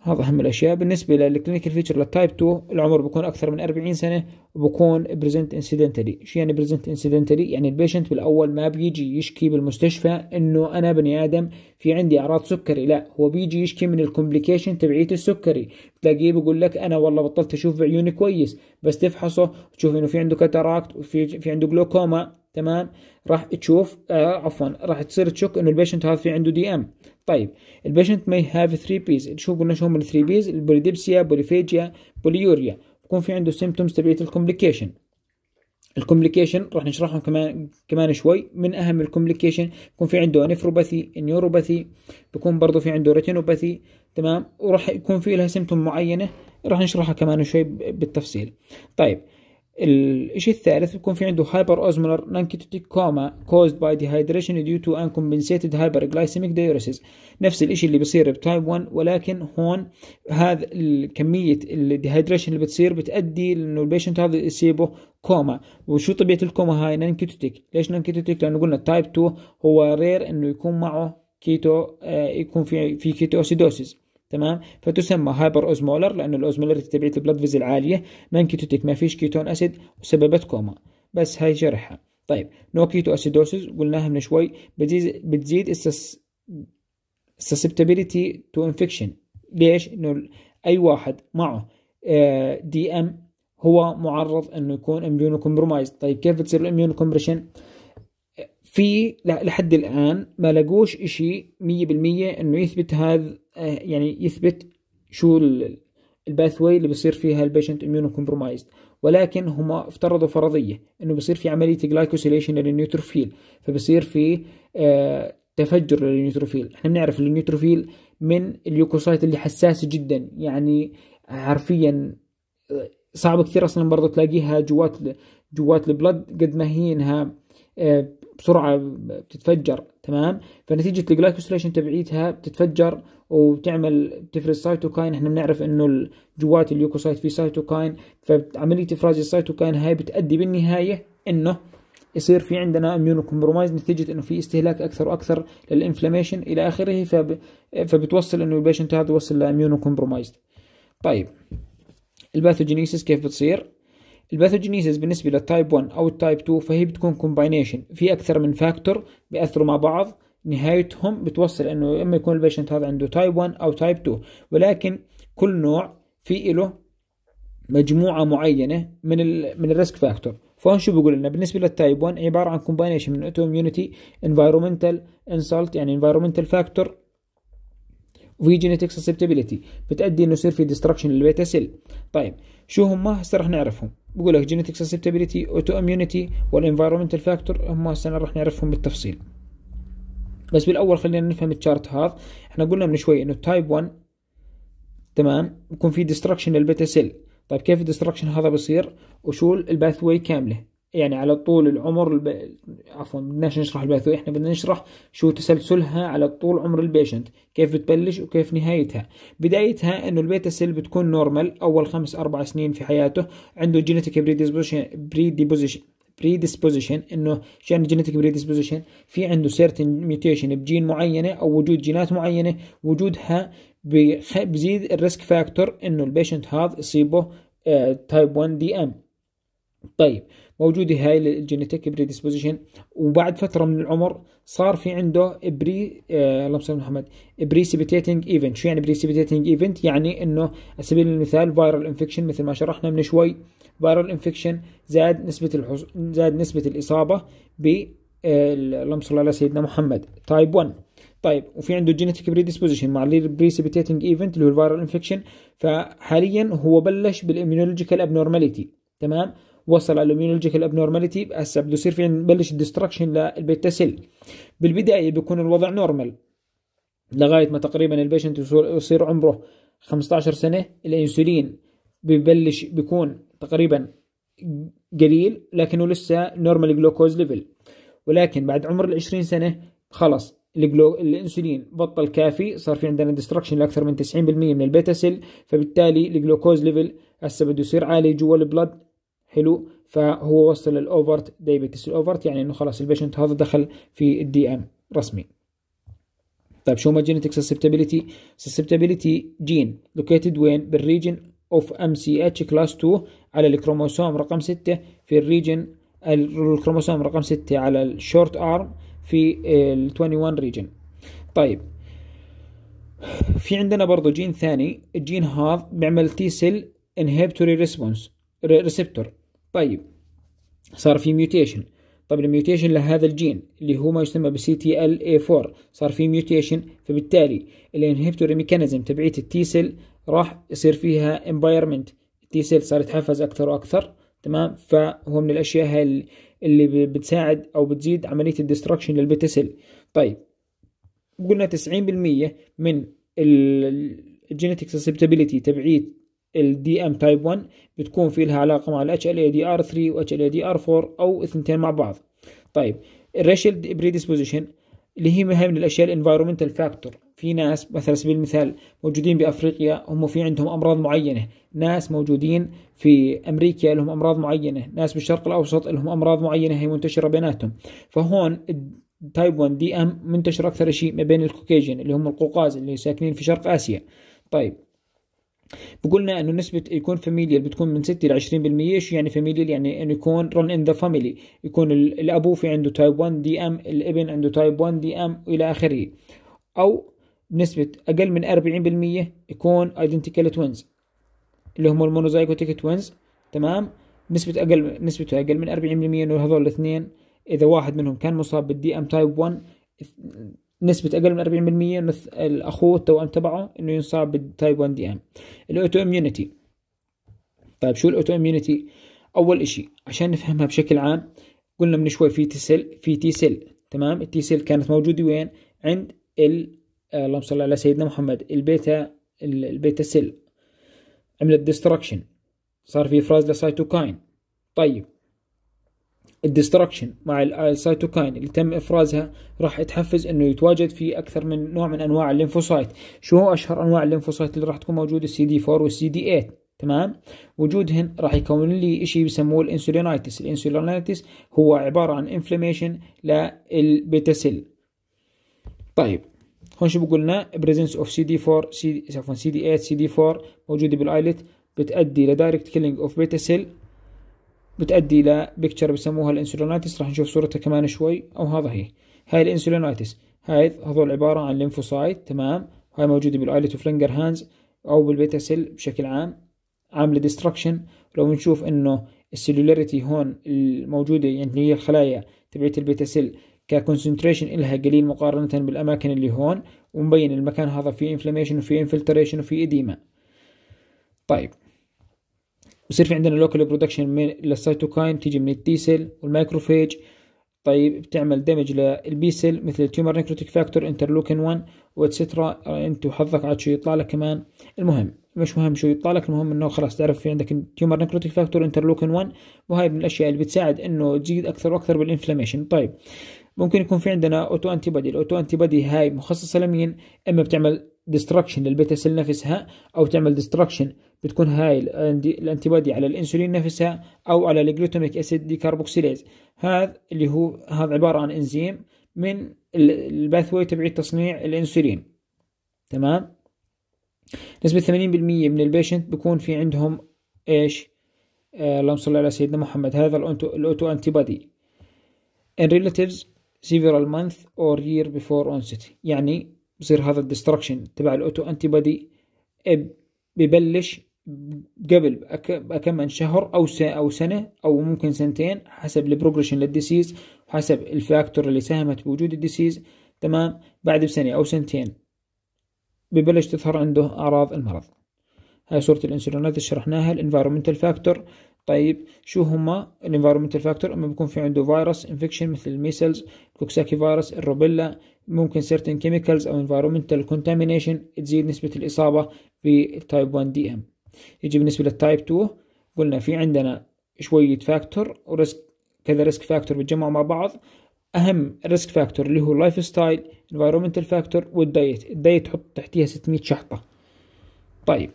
هذا أهم الأشياء بالنسبة للكلينيكال فيتشر للتايب 2 العمر بيكون أكثر من 40 سنة وبكون بريزنت انسيدنتالي شو يعني بريزنت انسيدنتالي يعني البيشنت بالأول ما بيجي يشكي بالمستشفى إنه أنا بني آدم في عندي أعراض سكري لا هو بيجي يشكي من الكومبليكيشن تبعية السكري بتلاقيه بيقول لك أنا والله بطلت أشوف بعيوني كويس بس تفحصه تشوف إنه في عنده كاتاراكت وفي في عنده جلوكوما تمام راح تشوف آه عفوا راح تصير تشك انه البيشنت هذا في عنده دي ام طيب البيشنت ماي هاف 3 بيز شو قلنا شو هم ال 3 بيز البوليدبسيا بوليفيجيا بوليوريا بكون في عنده سيمتومز تبعت الكومبليكيشن الكومبليكيشن راح نشرحهم كمان كمان شوي من اهم الكومبليكيشن بكون في عنده نفروباثي نيوروباثي بكون برضه في عنده ريتينوباثي تمام وراح يكون في لها سيمتوم معينه راح نشرحها كمان شوي بالتفصيل طيب الشيء الثالث بيكون في عنده هايبر اوزمولر نانكيتوتيك كوما كوزد باي ديهايدريشن ديو تو انكمبنسيتد هايبر جلايسيميك ديوريسيس نفس الشيء اللي بيصير بتايب 1 ولكن هون هذا الدي الديهايدريشن اللي بتصير بتؤدي لانه البيشنت هذا يصيبه كوما وشو طبيعه الكوما هاي نانكيتوتيك ليش نانكيتوتيك لانه قلنا تايب 2 هو رير انه يكون معه كيتو آه، يكون في في كيتو اسيدوسيس تمام فتسمى هايبر اوزمولر لانه الاوزمولاريتي تبعت البلد فيزل عاليه مانكيتوتيك ما فيش كيتون اسيد وسببت كوما بس هاي جرحها طيب نو كيتو اسيدوسيس قلناها من شوي بتزيد بتزيد السس... تو انفكشن ليش؟ انه اي واحد معه دي آه، ام هو معرض انه يكون اميونو كومبرومايز طيب كيف بتصير الاميونو كومبريشن؟ في لحد الآن ما لقوش إشي مية بالمية إنه يثبت هذا آه، يعني يثبت شو الباثوي اللي بصير فيها البيشنت اميونو كومبرومايزد ولكن هم افترضوا فرضيه انه بصير في عمليه جلايكوسيليشن للنيوتروفيل فبصير في آه، تفجر للنيوتروفيل احنا بنعرف النيوتروفيل من اليوكوسايت اللي حساسه جدا يعني حرفيا آه، صعب كثير اصلا برضه تلاقيها جوات جوات البلد قد ما هي انها بسرعه بتتفجر تمام فنتيجه الجلايكوسيليشن تبعيتها بتتفجر وبتعمل تفرز سايتوكاين احنا بنعرف انه جوات اليوكوسايت في سايتوكاين فعمليه افراز السايتوكاين هاي بتؤدي بالنهايه انه يصير في عندنا اميون كومبرومايز نتيجه انه في استهلاك اكثر واكثر للانفلاميشن الى اخره فب... فبتوصل انه البيشنت هذا يوصل لاميون كومبرومايز طيب الباثوجينيسيس كيف بتصير الباثوجينيسيس بالنسبة للتايب 1 أو التايب 2 فهي بتكون كومباينيشن في أكثر من فاكتور بيأثروا مع بعض نهايتهم بتوصل انه اما يكون البيشنت هذا عنده تايب 1 او تايب 2 ولكن كل نوع في له مجموعه معينه من الـ من الريسك فاكتور فهون شو بيقول لنا بالنسبه للتايب 1 عباره عن كومباينيشن من اوتو اميونيتي إنفيرومنتال انسلت يعني إنفيرومنتال فاكتور وفي جينيتك سسبتبلتي بتأدي انه يصير في ديستركشن للبيتا سيل طيب شو هم هسه رح نعرفهم بقول لك جينيتك سسبتبلتي اوتو اميونيتي والانفايرمنتال فاكتور هم هسه رح نعرفهم بالتفصيل بس بالاول خلينا نفهم التشارت هذا احنا قلنا من شوي انه تايب 1 تمام بكون في ديستركشن للبيتا سيل طيب كيف الديستركشن هذا بصير وشو الباث واي كامله يعني على طول العمر الب... عفوا بدناش نشرح الباثوي احنا بدنا نشرح شو تسلسلها على طول عمر البيشنت كيف بتبلش وكيف نهايتها بدايتها انه البيتا سيل بتكون نورمال اول خمس اربع سنين في حياته عنده جينيتيك بريديسبوزيشن بريديسبوزيشن بريديسبوزيشن انه شو يعني جينيتيك بريديسبوزيشن في عنده سيرتن ميوتيشن بجين معينه او وجود جينات معينه وجودها بزيد الريسك فاكتور انه البيشنت هذا يصيبه تايب 1 دي ام طيب موجوده هاي الجينيتيك بريديسبوزيشن وبعد فتره من العمر صار في عنده بري آه، اللهم صل محمد بريسيبيتيتنج ايفنت شو يعني بريسيبيتيتنج ايفنت يعني انه على سبيل المثال فايرال انفكشن مثل ما شرحنا من شوي فايرال انفكشن زاد نسبه الحص... زاد نسبه الاصابه ب آه، اللهم صل على سيدنا محمد تايب 1 طيب وفي عنده جينيتيك بريديسبوزيشن مع البريسيبيتيتنج ايفنت اللي هو الفايرال انفكشن فحاليا هو بلش بالاميونولوجيكال ابنورماليتي تمام وصل اللومينولوجيكال ابنورماليتي هسه بده يصير في نبلش الدستركشن للبيتا سيل بالبدايه بيكون الوضع نورمال لغايه ما تقريبا البيشنت يصير عمره 15 سنه الانسولين ببلش بيكون تقريبا قليل لكنه لسه نورمال جلوكوز ليفل ولكن بعد عمر ال 20 سنه خلص الجلو... الانسولين بطل كافي صار في عندنا ديستركشن لاكثر من 90% من البيتا سيل فبالتالي الجلوكوز ليفل هسه بده يصير عالي جوا البلد حلو فهو وصل الاوفرت دايبيتس الاوفرت يعني انه خلاص البيشنت هذا دخل في الدي ام رسمي طيب شو ما جينيتك سسبتابيليتي سسبتابيليتي جين لوكيتد وين بالريجن اوف ام سي اتش كلاس 2 على الكروموسوم رقم 6 في الريجن الكروموسوم رقم 6 على الشورت ارم في ال 21 ريجن طيب في عندنا برضه جين ثاني الجين هذا بيعمل تي سيل انهبتوري ريسبونس ريسبتور طيب صار في ميوتيشن طيب الميوتيشن لهذا الجين اللي هو ما يسمى بالسي تي ال اي 4 صار في ميوتيشن فبالتالي الانهبتوري ميكانيزم تبعية التي سيل راح يصير فيها انفايرمنت التي سيل صار يتحفز اكثر واكثر تمام فهو من الاشياء هاي اللي بتساعد او بتزيد عمليه الدستركشن للبيتا سيل طيب قلنا 90% من الجينيتك سسبتابيليتي تبعية الدي ام تايب 1 بتكون في لها علاقه مع الاتش ال اي دي ار 3 واتش ال اي دي ار 4 او اثنتين مع بعض طيب الريشل بريديسبوزيشن اللي هي مهم من الاشياء الانفايرمنتال فاكتور في ناس مثلا سبيل المثال موجودين بافريقيا هم في عندهم امراض معينه ناس موجودين في امريكا لهم امراض معينه ناس بالشرق الاوسط لهم امراض معينه هي منتشره بيناتهم فهون تايب 1 دي ام منتشر اكثر شيء ما بين الكوكيجين اللي هم القوقاز اللي ساكنين في شرق اسيا طيب بقولنا انه نسبه يكون فاميليال بتكون من 6 ل 20% شو يعني فاميليال يعني انه يكون رن ان ذا فاميلي يكون الابو في عنده تايب 1 دي ام الابن عنده تايب 1 دي ام الى اخره او بنسبه اقل من 40% يكون ايدنتيكال توينز اللي هم المونوزايكوتيك توينز تمام نسبة أقل نسبته أقل من 40% إنه هذول الاثنين إذا واحد منهم كان مصاب بالدي أم تايب 1 نسبة أقل من 40% الأخوه التوأم تبعه إنه ينصاب بالتايب 1 دي إم الأوتو إميونيتي طيب شو الأوتو إميونيتي؟ أول إشي عشان نفهمها بشكل عام قلنا من شوي في تي سيل في تي سيل تمام التي سيل كانت موجودة وين؟ عند ال آه، اللهم صل على سيدنا محمد البيتا البيتا سيل عملت ديستركشن صار في افراز لسايتوكاين. طيب الدستركشن مع آه، السيتوكاين اللي تم افرازها راح تحفز انه يتواجد في اكثر من نوع من انواع الليمفوسايت شو هو اشهر انواع الليمفوسايت اللي راح تكون موجوده السي دي 4 والسي دي 8 تمام وجودهن راح يكون لي شيء بسموه الانسولينايتس الانسولينايتس هو عباره عن انفلاميشن للبيتا سيل طيب هون شو بقولنا بريزنس اوف سي دي 4 سي عفوا سي دي 8 سي دي 4 موجوده بالايلت بتؤدي لدايركت كيلينج اوف بيتا سيل بتؤدي الى بيكتشر بسموها الانسولينايتس راح نشوف صورتها كمان شوي او هذا هي هاي الانسولينايتس هاي هذول عباره عن ليمفوسايت تمام هاي موجوده بالايلت اوف لينجر هاندز او بالبيتا سيل بشكل عام عامله ديستركشن لو بنشوف انه السيلولاريتي هون الموجوده يعني هي الخلايا تبعت البيتا سيل ككونسنتريشن إلها قليل مقارنة بالأماكن اللي هون ومبين المكان هذا فيه انفلاميشن وفيه انفلتريشن وفيه إديما طيب بصير في عندنا لوكال برودكشن من للسيتوكاين تيجي من التي سيل والمايكروفيج طيب بتعمل دامج للبي سيل مثل التيومر نيكروتيك فاكتور انترلوكين 1 واتسترا انت وحظك عاد شو يطلع لك كمان المهم مش مهم شو يطلع لك المهم انه خلاص تعرف في عندك تيومر نيكروتيك فاكتور انترلوكين 1 وهي من الاشياء اللي بتساعد انه تزيد اكثر واكثر بالانفلاميشن طيب ممكن يكون في عندنا اوتو انتي بادي الاوتو انتي بادي هاي مخصصه لمين اما بتعمل ديستركشن للبيتا سيل نفسها او تعمل ديستركشن بتكون هاي الانتبادي على الانسولين نفسها او على الجلوتاميك اسيد ديكاربوكسيليز هذا اللي هو هذا عباره عن انزيم من الباثوي تبعي تصنيع الانسولين تمام نسبة 80% من البيشنت بيكون في عندهم ايش آه اللهم صل على سيدنا محمد هذا الاوتو انتي بادي ريلاتيفز relatives several اور or year before onset يعني بصير هذا الدستركشن تبع الاوتو انتي بادي ببلش قبل كم من شهر او او سنه او ممكن سنتين حسب البروجريشن للديسيز وحسب الفاكتور اللي ساهمت بوجود الديسيز تمام بعد بسنه او سنتين ببلش تظهر عنده اعراض المرض هاي صورة الانسولينات اللي شرحناها الانفايرمنتال فاكتور طيب شو هما الانفايرمنتال فاكتور اما بيكون في عنده فيروس انفكشن مثل الميسلز الكوكساكي فيروس الروبيلا ممكن سيرتن كيميكالز او انفايرمنتال كونتامينيشن تزيد نسبة الاصابة بالتايب 1 دي ام يجي بالنسبة للتايب 2 قلنا في عندنا شوية فاكتور وريسك كذا ريسك فاكتور بتجمعوا مع بعض أهم ريسك فاكتور اللي هو اللايف ستايل انفايرومنتال فاكتور والدايت الدايت تحط تحتيها 600 شحطة طيب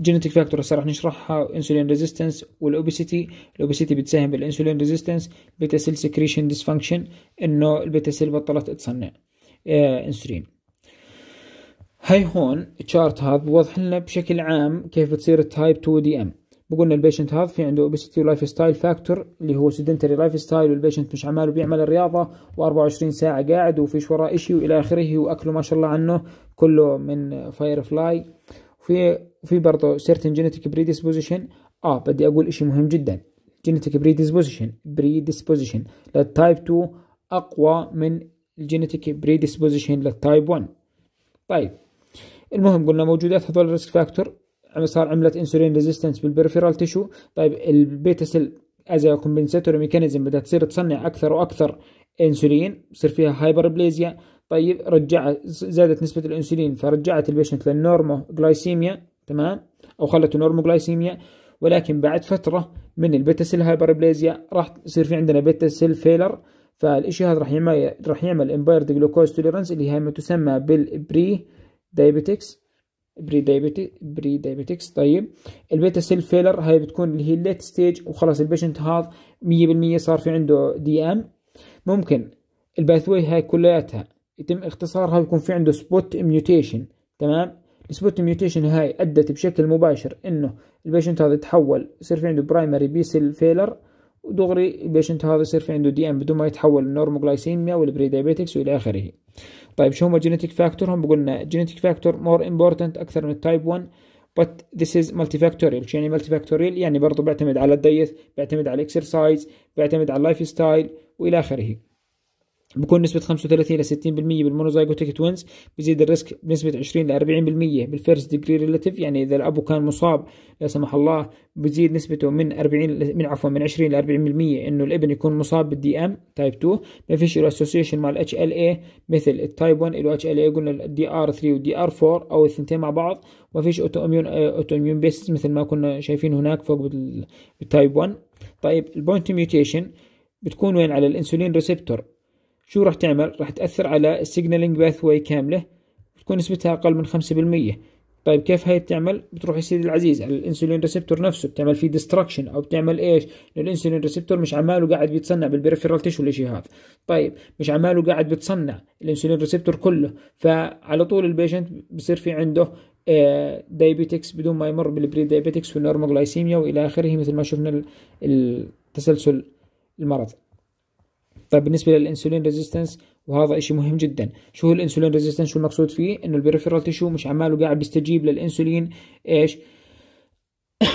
جينيتك فاكتور هسه راح نشرحها انسولين ريزيستنس والاوبسيتي الاوبسيتي بتساهم بالانسولين ريزيستنس بيتا سيل سكريشن ديسفانكشن انه البيتا سيل بطلت تصنع انسولين آه، هاي هون تشارت هذا بوضح لنا بشكل عام كيف بتصير التايب 2 دي ام بقولنا البيشنت هذا في عنده اوبستي لايف ستايل فاكتور اللي هو سيدنتري لايف ستايل والبيشنت مش عماله بيعمل الرياضه و24 ساعه قاعد وفيش وراه شيء والى اخره واكله ما شاء الله عنه كله من فاير فلاي في في برضه سيرتن جينيتيك بريديسبوزيشن اه بدي اقول شيء مهم جدا جينيتيك بريديسبوزيشن بريديسبوزيشن للتايب 2 اقوى من الجينيتيك بريديسبوزيشن للتايب 1 طيب المهم قلنا موجودات هذول الريسك فاكتور صار عملت انسولين ريزيستنس بالبريفيرال تيشو طيب البيتا سيل از كومبنساتوري ميكانيزم بدها تصير تصنع اكثر واكثر انسولين بصير فيها هايبر بليزيا طيب رجعت زادت نسبه الانسولين فرجعت البيشنت للنورمو جلايسيميا تمام او خلته نورمو جلايسيميا ولكن بعد فتره من البيتا سيل هايبر بليزيا راح يصير في عندنا بيتا سيل فيلر فالشيء هذا راح يعمل راح يعمل امبايرد جلوكوز توليرنس اللي هي ما تسمى بالبري دايبيتكس بري دايبيتي بري دايبيتكس طيب البيتا سيل فيلر هاي بتكون اللي هي الليت ستيج وخلاص البيشنت هاض 100% صار في عنده دي ام ممكن الباثوي هاي كلياتها يتم اختصارها ويكون في عنده سبوت ميوتيشن تمام السبوت ميوتيشن هاي ادت بشكل مباشر انه البيشنت هذا يتحول يصير في عنده برايمري بي سيل فيلر ودغري البيشنت هذا يصير في عنده دي ام بدون ما يتحول جلايسيميا والبري دايبيتكس والى اخره طيب شو هم الجينيتيك فاكتور هم بقولنا جينيتيك فاكتور مور امبورتنت اكثر من التايب 1 but this is multifactorial يعني مالتي يعني برضه بيعتمد على الدايت بيعتمد على الاكسرسايز بيعتمد على اللايف ستايل والى اخره بكون نسبة 35 ل 60% بالمونوزايجوتيك توينز بزيد الريسك بنسبة 20 ل 40% بالفيرست ديجري ريلاتيف يعني إذا الأبو كان مصاب لا سمح الله بزيد نسبته من 40 من عفوا من 20 ل 40% إنه الابن يكون مصاب بالدي أم تايب 2 ما فيش له اسوسيشن مع الـ HLA مثل التايب 1 له HLA قلنا الـ dr 3 والـ dr 4 أو الثنتين مع بعض وما فيش اوتو اميون اوتو اميون بيس مثل ما كنا شايفين هناك فوق بالتايب 1 طيب البوينت ميوتيشن بتكون وين على الانسولين ريسبتور شو راح تعمل راح تأثر على السيجنالينج واي كاملة بتكون نسبتها أقل من خمسة بالمية طيب كيف هاي بتعمل بتروح يا سيدي العزيز على الانسولين ريسبتور نفسه بتعمل فيه ديستركشن او بتعمل ايش الانسولين ريسبتور مش عماله قاعد بيتصنع بالبريفيرال تيشو الاشي هذا طيب مش عماله قاعد بيتصنع الانسولين ريسبتور كله فعلى طول البيشنت بصير في عنده دايبيتكس آه، بدون ما يمر بالبري دايبيتكس جلايسيميا والى اخره مثل ما شفنا التسلسل المرض طيب بالنسبه للانسولين ريزيستنس وهذا شيء مهم جدا شو هو الانسولين ريزيستنس شو المقصود فيه انه البريفيرال تيشو مش عماله قاعد بيستجيب للانسولين ايش *coughs*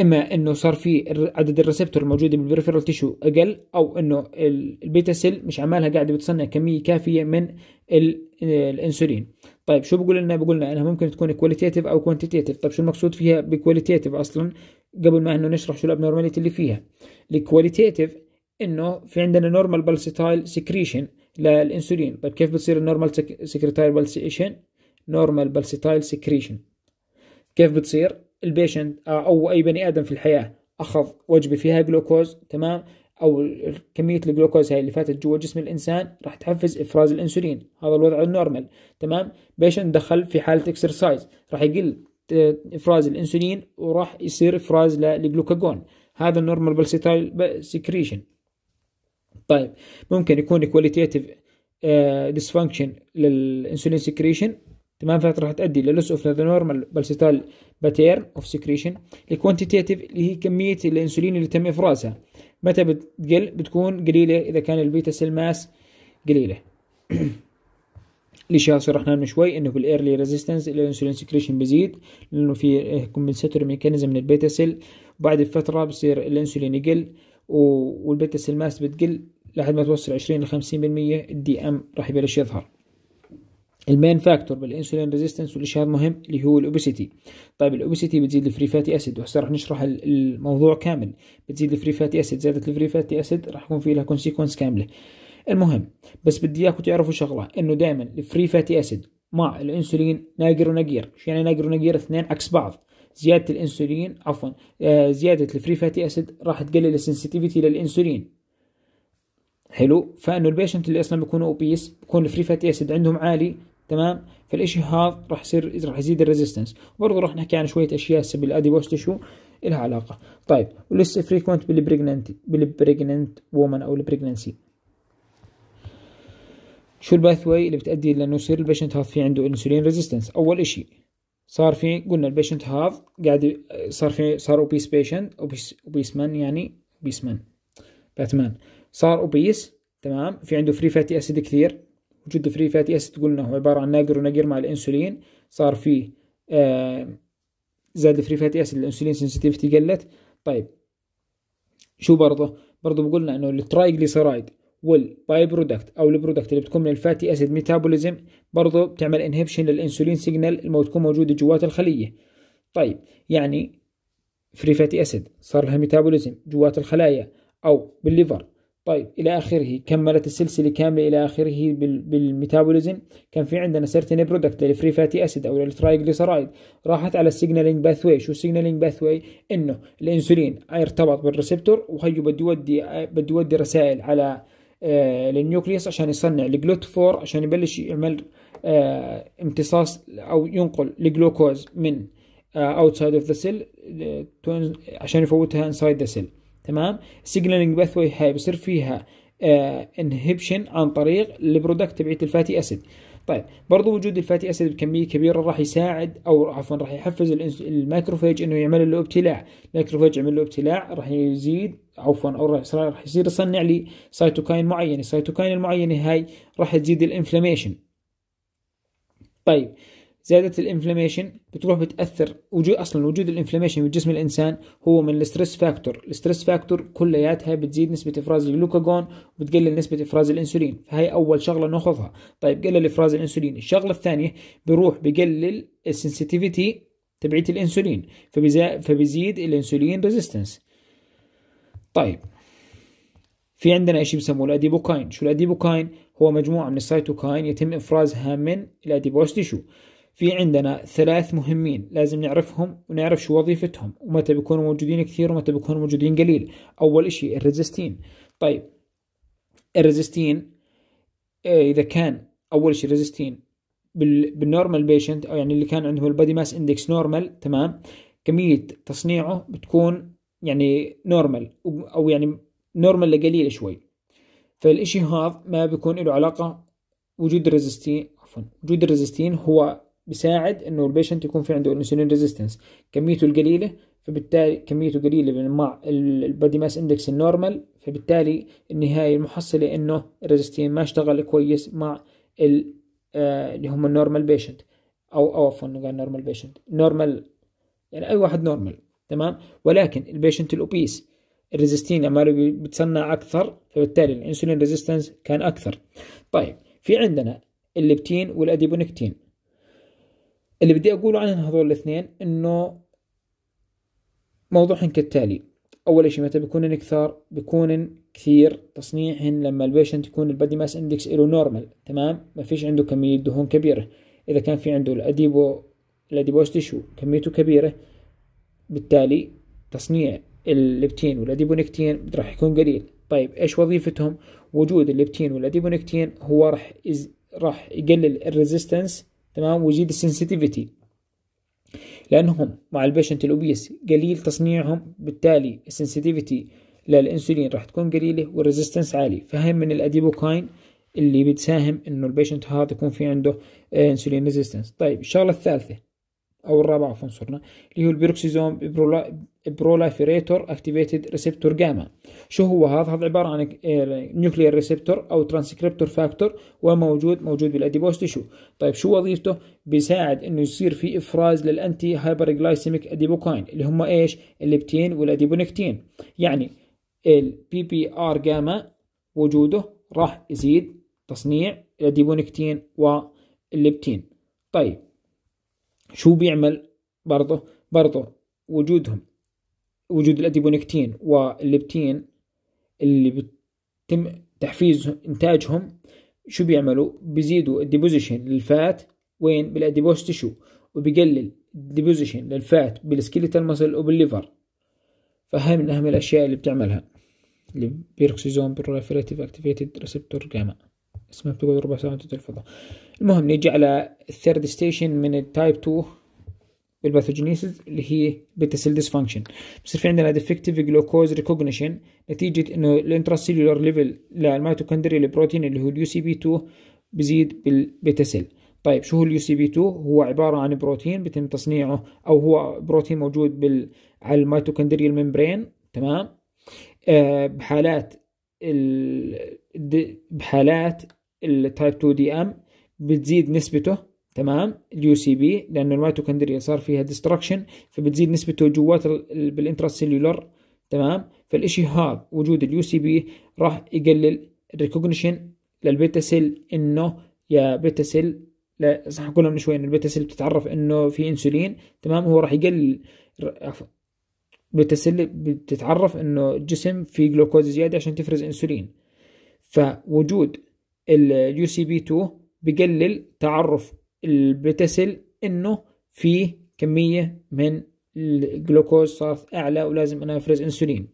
اما انه صار في عدد الريسبتور الموجوده بالبريفيرال تيشو اقل او انه البيتا سيل مش عمالها قاعده بتصنع كميه كافيه من الانسولين طيب شو بقول لنا بقول لنا انها ممكن تكون كواليتيتيف او كوانتيتيف طيب شو المقصود فيها بكواليتيتيف اصلا قبل ما انه نشرح شو الابنورماليتي اللي فيها الكواليتيتيف انه في عندنا نورمال بلسيتايل سكريشن للانسولين طيب كيف بتصير النورمال سكريتايل بلسيشن نورمال بلسيتايل سكريشن كيف بتصير البيشنت او اي بني ادم في الحياه اخذ وجبه فيها جلوكوز تمام او كميه الجلوكوز هاي اللي فاتت جوا جسم الانسان راح تحفز افراز الانسولين هذا الوضع النورمال تمام بيشنت دخل في حاله اكسرسايز راح يقل آه، افراز الانسولين وراح يصير افراز للجلوكاجون هذا النورمال بلسيتايل سكريشن طيب ممكن يكون كواليتيتيف ديسفانكشن للانسولين سكريشن تمام راح تؤدي للوس اوف ذا نورمال بالستال باتيرن اوف سكريشن الكوانتيتيف اللي هي كميه الانسولين اللي تم افرازها متى بتقل بتكون قليله اذا كان البيتا سيل ماس قليله ليش شرحناها من شوي انه بالايرلي ريزيستنس الانسولين سكريشن بيزيد لانه في كومبنساتور ميكانيزم من البيتا سيل وبعد فتره بصير الانسولين يقل والبيتا سيل ماس بتقل لحد ما توصل 20 ل 50% الدي ام راح يبلش يظهر المين فاكتور بالانسولين ريزيستنس والشيء هذا مهم اللي هو الاوبيسيتي طيب الاوبيسيتي بتزيد الفري فاتي اسيد وهسه راح نشرح الموضوع كامل بتزيد الفري فاتي اسيد زادت الفري فاتي اسيد راح يكون في لها كونسيكونس كامله المهم بس بدي اياكم تعرفوا شغله انه دائما الفري فاتي اسيد مع الانسولين ناقر ونقير شو يعني ناقر ونقير اثنين عكس بعض زياده الانسولين عفوا آه زياده الفري فاتي اسيد راح تقلل السنسيتيفيتي للانسولين حلو فانه البيشنت اللي اصلا بيكونوا اوبيس بكون الفري فاتي اسيد عندهم عالي تمام فالشيء هذا راح يصير راح يزيد الريزيستنس وبرضه راح نحكي عن شويه اشياء هسه بالاديبوس تشو لها علاقه طيب ولسه فريكونت بالبريجننت بالبريجننت وومن او البريجننسي شو الباث واي اللي بتأدي لانه يصير البيشنت هذا في عنده انسولين ريزيستنس اول شيء صار في قلنا البيشنت هاف قاعد صار في صار اوبيس بيشنت اوبيس اوبيس مان يعني اوبيس مان باتمان صار اوبيس تمام في عنده فري فاتي اسيد كثير وجود فري فاتي اسيد قلنا هو عباره عن ناقر ونقر مع الانسولين صار فيه آه زاد الفري فاتي اسيد الانسولين سنسيتيفيتي قلت طيب شو برضه برضه بقولنا انه الترايجليسرايد والباي برودكت او البرودكت اللي بتكون من الفاتي اسيد ميتابوليزم برضه بتعمل انهبشن للانسولين سيجنال اللي بتكون موجوده جوات الخليه طيب يعني فري فاتي اسيد صار لها ميتابوليزم جوات الخلايا او بالليفر طيب الى اخره كملت السلسله كامله الى اخره بالميتابوليزم كان في عندنا سيرتين برودكت للفري فاتي اسيد او للترايجليسرايد راحت على السيجنالينج باث واي شو السيجنالينج باث واي انه الانسولين ارتبط بالريسبتور وهيو بده يودي بده يودي رسائل على النيوكليوس آه، عشان يصنع الجلوتفور عشان يبلش يعمل آه، امتصاص او ينقل الجلوكوز من اوتسايد اوف ذا سيل عشان يفوتها انسايد ذا سيل تمام سيجنالينج باث واي هاي بصير فيها انهيبشن uh, عن طريق البرودكت تبعت الفاتي اسيد طيب برضو وجود الفاتي اسيد بكميه كبيره راح يساعد او عفوا راح يحفز الماكروفاج انه يعمل له ابتلاع الماكروفاج يعمل له ابتلاع راح يزيد عفوا او راح يصير يصنع لي سايتوكاين معين السايتوكاين المعينه هاي راح تزيد الانفلاميشن طيب زيادة الانفلاميشن بتروح بتأثر وجود أصلا وجود الانفلاميشن بجسم الإنسان هو من الستريس فاكتور الستريس فاكتور كلياتها بتزيد نسبة إفراز الجلوكاجون وبتقلل نسبة إفراز الأنسولين فهي أول شغلة ناخذها طيب قلل إفراز الأنسولين الشغلة الثانية بروح بقلل السنسيتيفيتي تبعية الأنسولين فبزيد الأنسولين ريزيستنس طيب في عندنا شيء بسموه الأديبوكاين شو الأديبوكاين هو مجموعة من السيتوكاين يتم إفرازها من الاديبوستيشو تيشو في عندنا ثلاث مهمين لازم نعرفهم ونعرف شو وظيفتهم ومتى بيكونوا موجودين كثير ومتى بيكونوا موجودين قليل أول إشي الريزستين طيب الريزستين آه، إذا كان أول شيء الريزستين بالنورمال بيشنت أو يعني اللي كان عنده البادي ماس اندكس نورمال تمام كمية تصنيعه بتكون يعني نورمال أو يعني نورمال لقليل شوي فالإشي هذا ما بيكون له علاقة وجود الريزستين عفوا وجود الريزستين هو بيساعد انه البيشنت يكون في عنده انسولين ريزيستنس كميته القليله فبالتالي كميته قليله مع البادي ماس اندكس النورمال فبالتالي النهايه المحصله انه الريزستين ما اشتغل كويس مع آه اللي هم النورمال بيشنت او او عفوا قال نورمال بيشنت نورمال يعني اي واحد نورمال تمام ولكن البيشنت الاوبيس الريزستين عماله بتصنع اكثر فبالتالي الانسولين ريزيستنس كان اكثر طيب في عندنا الليبتين والاديبونكتين اللي بدي أقوله عن هذول الاثنين إنه موضوعهن كالتالي أول شيء متى بيكونن كثار بيكونن كثير تصنيعهن لما البيشنت يكون البادي ماس اندكس له نورمال تمام ما فيش عنده كمية دهون كبيرة إذا كان في عنده الأديبو الأديبوس تيشو كميته كبيرة بالتالي تصنيع الليبتين والأديبونكتين راح يكون قليل طيب إيش وظيفتهم وجود الليبتين والأديبونكتين هو راح راح يقلل الريزيستنس تمام ويزيد السنسيتيفيتي لانهم مع البيشنت الاوبيس قليل تصنيعهم بالتالي السنسيتيفيتي للانسولين راح تكون قليله والريزيستنس عالي فهي من الاديبوكاين اللي بتساهم انه البيشنت هذا يكون في عنده انسولين ريزيستنس طيب الشغله الثالثه او الرابع عفوا صرنا اللي هو البيروكسيزوم برولافيريتور اكتيفيتد ريسبتور جاما شو هو هذا هذا عباره عن نيوكليير ريسبتور او ترانسكريبتور فاكتور وموجود موجود بالاديبوس تشو طيب شو وظيفته بيساعد انه يصير في افراز للانتي هايبرجلايسيميك اديبوكاين اللي هم ايش الليبتين والاديبونكتين يعني البي بي ار جاما وجوده راح يزيد تصنيع الاديبونكتين والليبتين طيب شو بيعمل برضه برضه وجودهم وجود الأديبونكتين والليبتين اللي بتم تحفيز إنتاجهم شو بيعملوا بيزيدوا الديبوزيشن للفات وين بالأديبوس تشو وبيقلل الديبوزيشن للفات بالسكيليتال المصل وبالليفر فهي من أهم الأشياء اللي بتعملها بيركسيزون بروليفيراتيف اكتيفيتد ريسبتور جاما اسمها بتقعد ربع ساعة وانت تلفظها المهم نيجي على الثيرد ستيشن من التايب 2 بالباثوجينيسيس اللي هي بيتا سيل ديسفانكشن بصير في عندنا ديفكتيف جلوكوز ريكوجنيشن نتيجه انه سيلولار ليفل للميتوكوندريال البروتين اللي هو اليو سي بي 2 بزيد بالبيتا سيل طيب شو هو اليو سي بي 2 هو عباره عن بروتين بيتم تصنيعه او هو بروتين موجود بال على الميتوكوندريال ميمبرين تمام آه بحالات ال... بحالات التايب 2 دي ام بتزيد نسبته تمام اليو سي بي لانه الميتوكندريا صار فيها ديستركشن فبتزيد نسبته جوات بالانتراسيلولر تمام فالشيء هذا وجود اليو سي بي راح يقلل الريكوجنيشن للبيتا سيل انه يا بيتا سيل لا صح قلنا من شوي ان البيتا سيل بتتعرف انه في انسولين تمام هو راح يقلل عفوا بيتا سيل بتتعرف انه الجسم في جلوكوز زياده عشان تفرز انسولين فوجود اليو سي بي 2 بقلل تعرف البتسل انه في كمية من الجلوكوز صارت اعلى ولازم انا افرز انسولين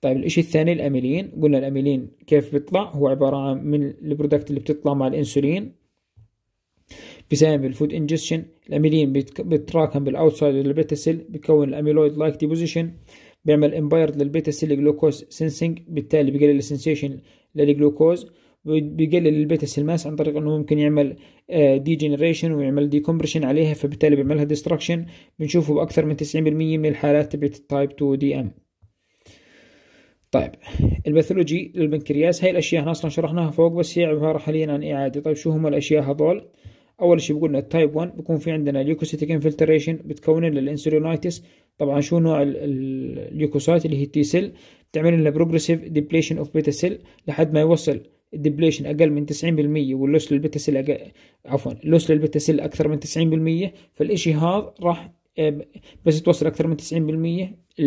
طيب الاشي الثاني الاميلين قلنا الاميلين كيف بيطلع هو عبارة عن من البرودكت اللي بتطلع مع الانسولين بسبب الفود انجستشن الاميلين بيتراكم بالاوتسايد للبيتاسيل بيكون بكون الاميلويد لايك ديبوزيشن بيعمل امبايرد للبيتاسيل جلوكوز سنسنج بالتالي بقلل السنسيشن للجلوكوز بيقلل البيتا ماس عن طريق انه ممكن يعمل دي آه، جنريشن ويعمل دي كومبريشن عليها فبالتالي بيعملها ديستركشن بنشوفه باكثر من 90% من الحالات تبعت التايب 2 دي ام طيب الباثولوجي للبنكرياس هاي الاشياء احنا اصلا شرحناها فوق بس هي عباره حاليا عن اعاده طيب شو هم الاشياء هذول اول شيء بقولنا التايب 1 بيكون في عندنا ليوكوسيتيك انفلتريشن بتكون لنا طبعا شو نوع اليوكوسايت اللي هي التي سيل بتعمل لنا بروجريسيف ديبليشن اوف بيتا سيل لحد ما يوصل الدبليشن اقل من 90% واللوس للبيتا سيل أقل... عفوا اللوس للبيتا سيل اكثر من 90% فالشيء هذا راح آه، بس توصل اكثر من 90%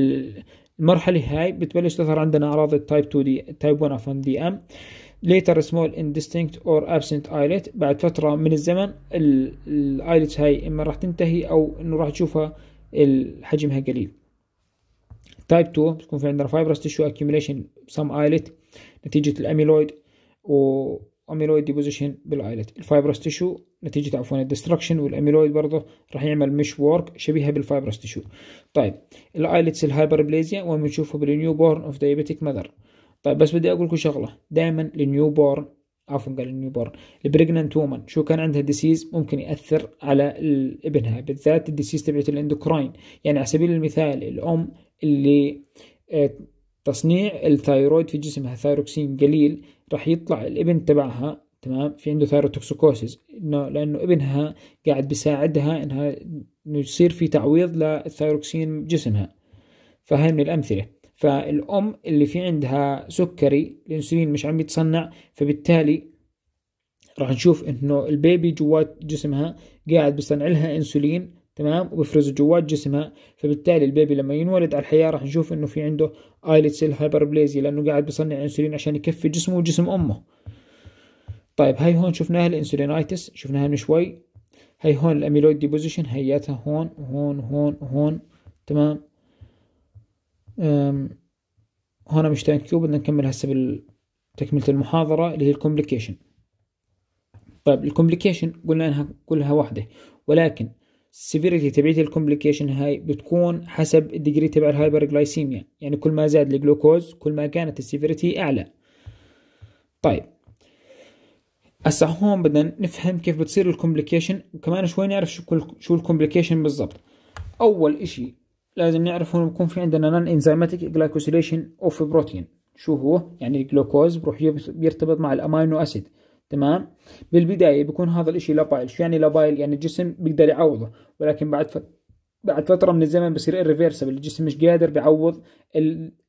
المرحله هاي بتبلش تظهر عندنا اعراض التايب 2 دي تايب 1 عفوا دي ام later small indistinct or absent eyelet بعد فترة من الزمن الايلت هاي اما راح تنتهي او انه راح تشوفها حجمها قليل تايب 2 بتكون في عندنا fibrous tissue accumulation some ايلت نتيجة الاميلويد واميلويد ديبوزيشن بالايلت الفايبروس تيشو نتيجة عفوا الدستركشن والاميلويد برضه راح يعمل مش وورك شبيهة بالفايبروس تيشو طيب الايلتس الهايبربليزيا وين بنشوفه بالنيو بورن اوف دايابيتيك مذر طيب بس بدي اقول لكم شغله دائما النيو بورن عفوا قال النيو بورن البريجننت وومن شو كان عندها ديسيز ممكن ياثر على ابنها بالذات الديسيز تبعت الاندوكراين يعني على سبيل المثال الام اللي آه، تصنيع الثايرويد في جسمها ثايروكسين قليل راح يطلع الابن تبعها تمام في عنده ثايروتوكسيكوسيس انه لانه ابنها قاعد بيساعدها انها انه يصير في تعويض للثايروكسين بجسمها فهي من الامثله فالام اللي في عندها سكري الانسولين مش عم يتصنع فبالتالي راح نشوف انه البيبي جوات جسمها قاعد بصنع لها انسولين تمام وبيفرزوا جوات جسمها فبالتالي البيبي لما ينولد على الحياه راح نشوف انه في عنده ايلت سيل هايبربليزيا لانه قاعد بصنع انسولين عشان يكفي جسمه وجسم امه طيب هاي هون شفناها الانسولينايتس شفناها من شوي هاي هون الاميلويد ديبوزيشن هياتها هون وهون وهون وهون تمام هون مش تانك يو بدنا نكمل هسه بتكملة المحاضرة اللي هي الكومبليكيشن طيب الكومبليكيشن قلنا انها كلها واحدة ولكن السيفيريتي تبعت الكومبليكيشن هاي بتكون حسب الديجري تبع جلايسيميا يعني كل ما زاد الجلوكوز كل ما كانت السيفيريتي اعلى طيب هسه هون بدنا نفهم كيف بتصير الكومبليكيشن وكمان شوي نعرف شو كل شو الكومبليكيشن بالضبط اول اشي لازم نعرف انه بكون في عندنا نان انزيماتيك جلايكوسيليشن اوف بروتين شو هو يعني الجلوكوز بروح بيرتبط مع الامينو اسيد تمام بالبداية بيكون هذا الاشي لابايل شو يعني لابايل يعني الجسم بيقدر يعوضه ولكن بعد فترة بعد فترة من الزمن بصير irreversible الجسم مش قادر بيعوض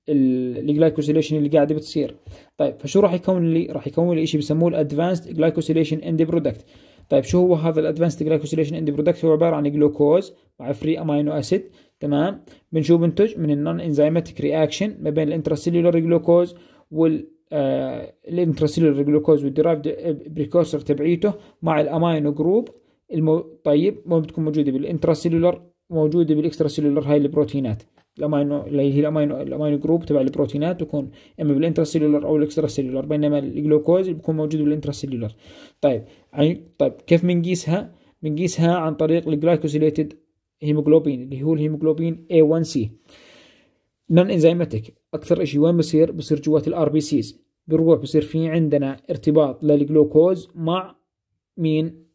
الجلايكوسيليشن اللي قاعدة بتصير طيب فشو راح يكون لي راح يكون لي شيء بسموه الادفانسد جلايكوسيليشن اند برودكت طيب شو هو هذا الادفانسد جلايكوسيليشن اند برودكت هو عبارة عن جلوكوز مع فري امينو اسيد تمام بنشوف بنتج من النون انزيماتيك رياكشن ما بين الانترا سيلولار جلوكوز وال آه، الانتراسيلر جلوكوز والدرايفد بريكورسر آه، تبعيته مع الامينو جروب المو... طيب بتكون موجوده بالانتراسيلولر موجوده بالاكستراسيلولر هاي البروتينات الامينو اللي هي الامينو الامينو جروب تبع البروتينات تكون اما بالانتراسيلولر او الاكستراسيلولر بينما الجلوكوز بيكون موجود بالانتراسيلولر طيب عن... طيب كيف بنقيسها بنقيسها عن طريق الجلايكوزيليتد هيموجلوبين اللي هو الهيموجلوبين A1C نون انزيماتيك اكثر شيء وين بصير بصير جوات الار بي سيز بنروح بصير في عندنا ارتباط للجلوكوز مع مين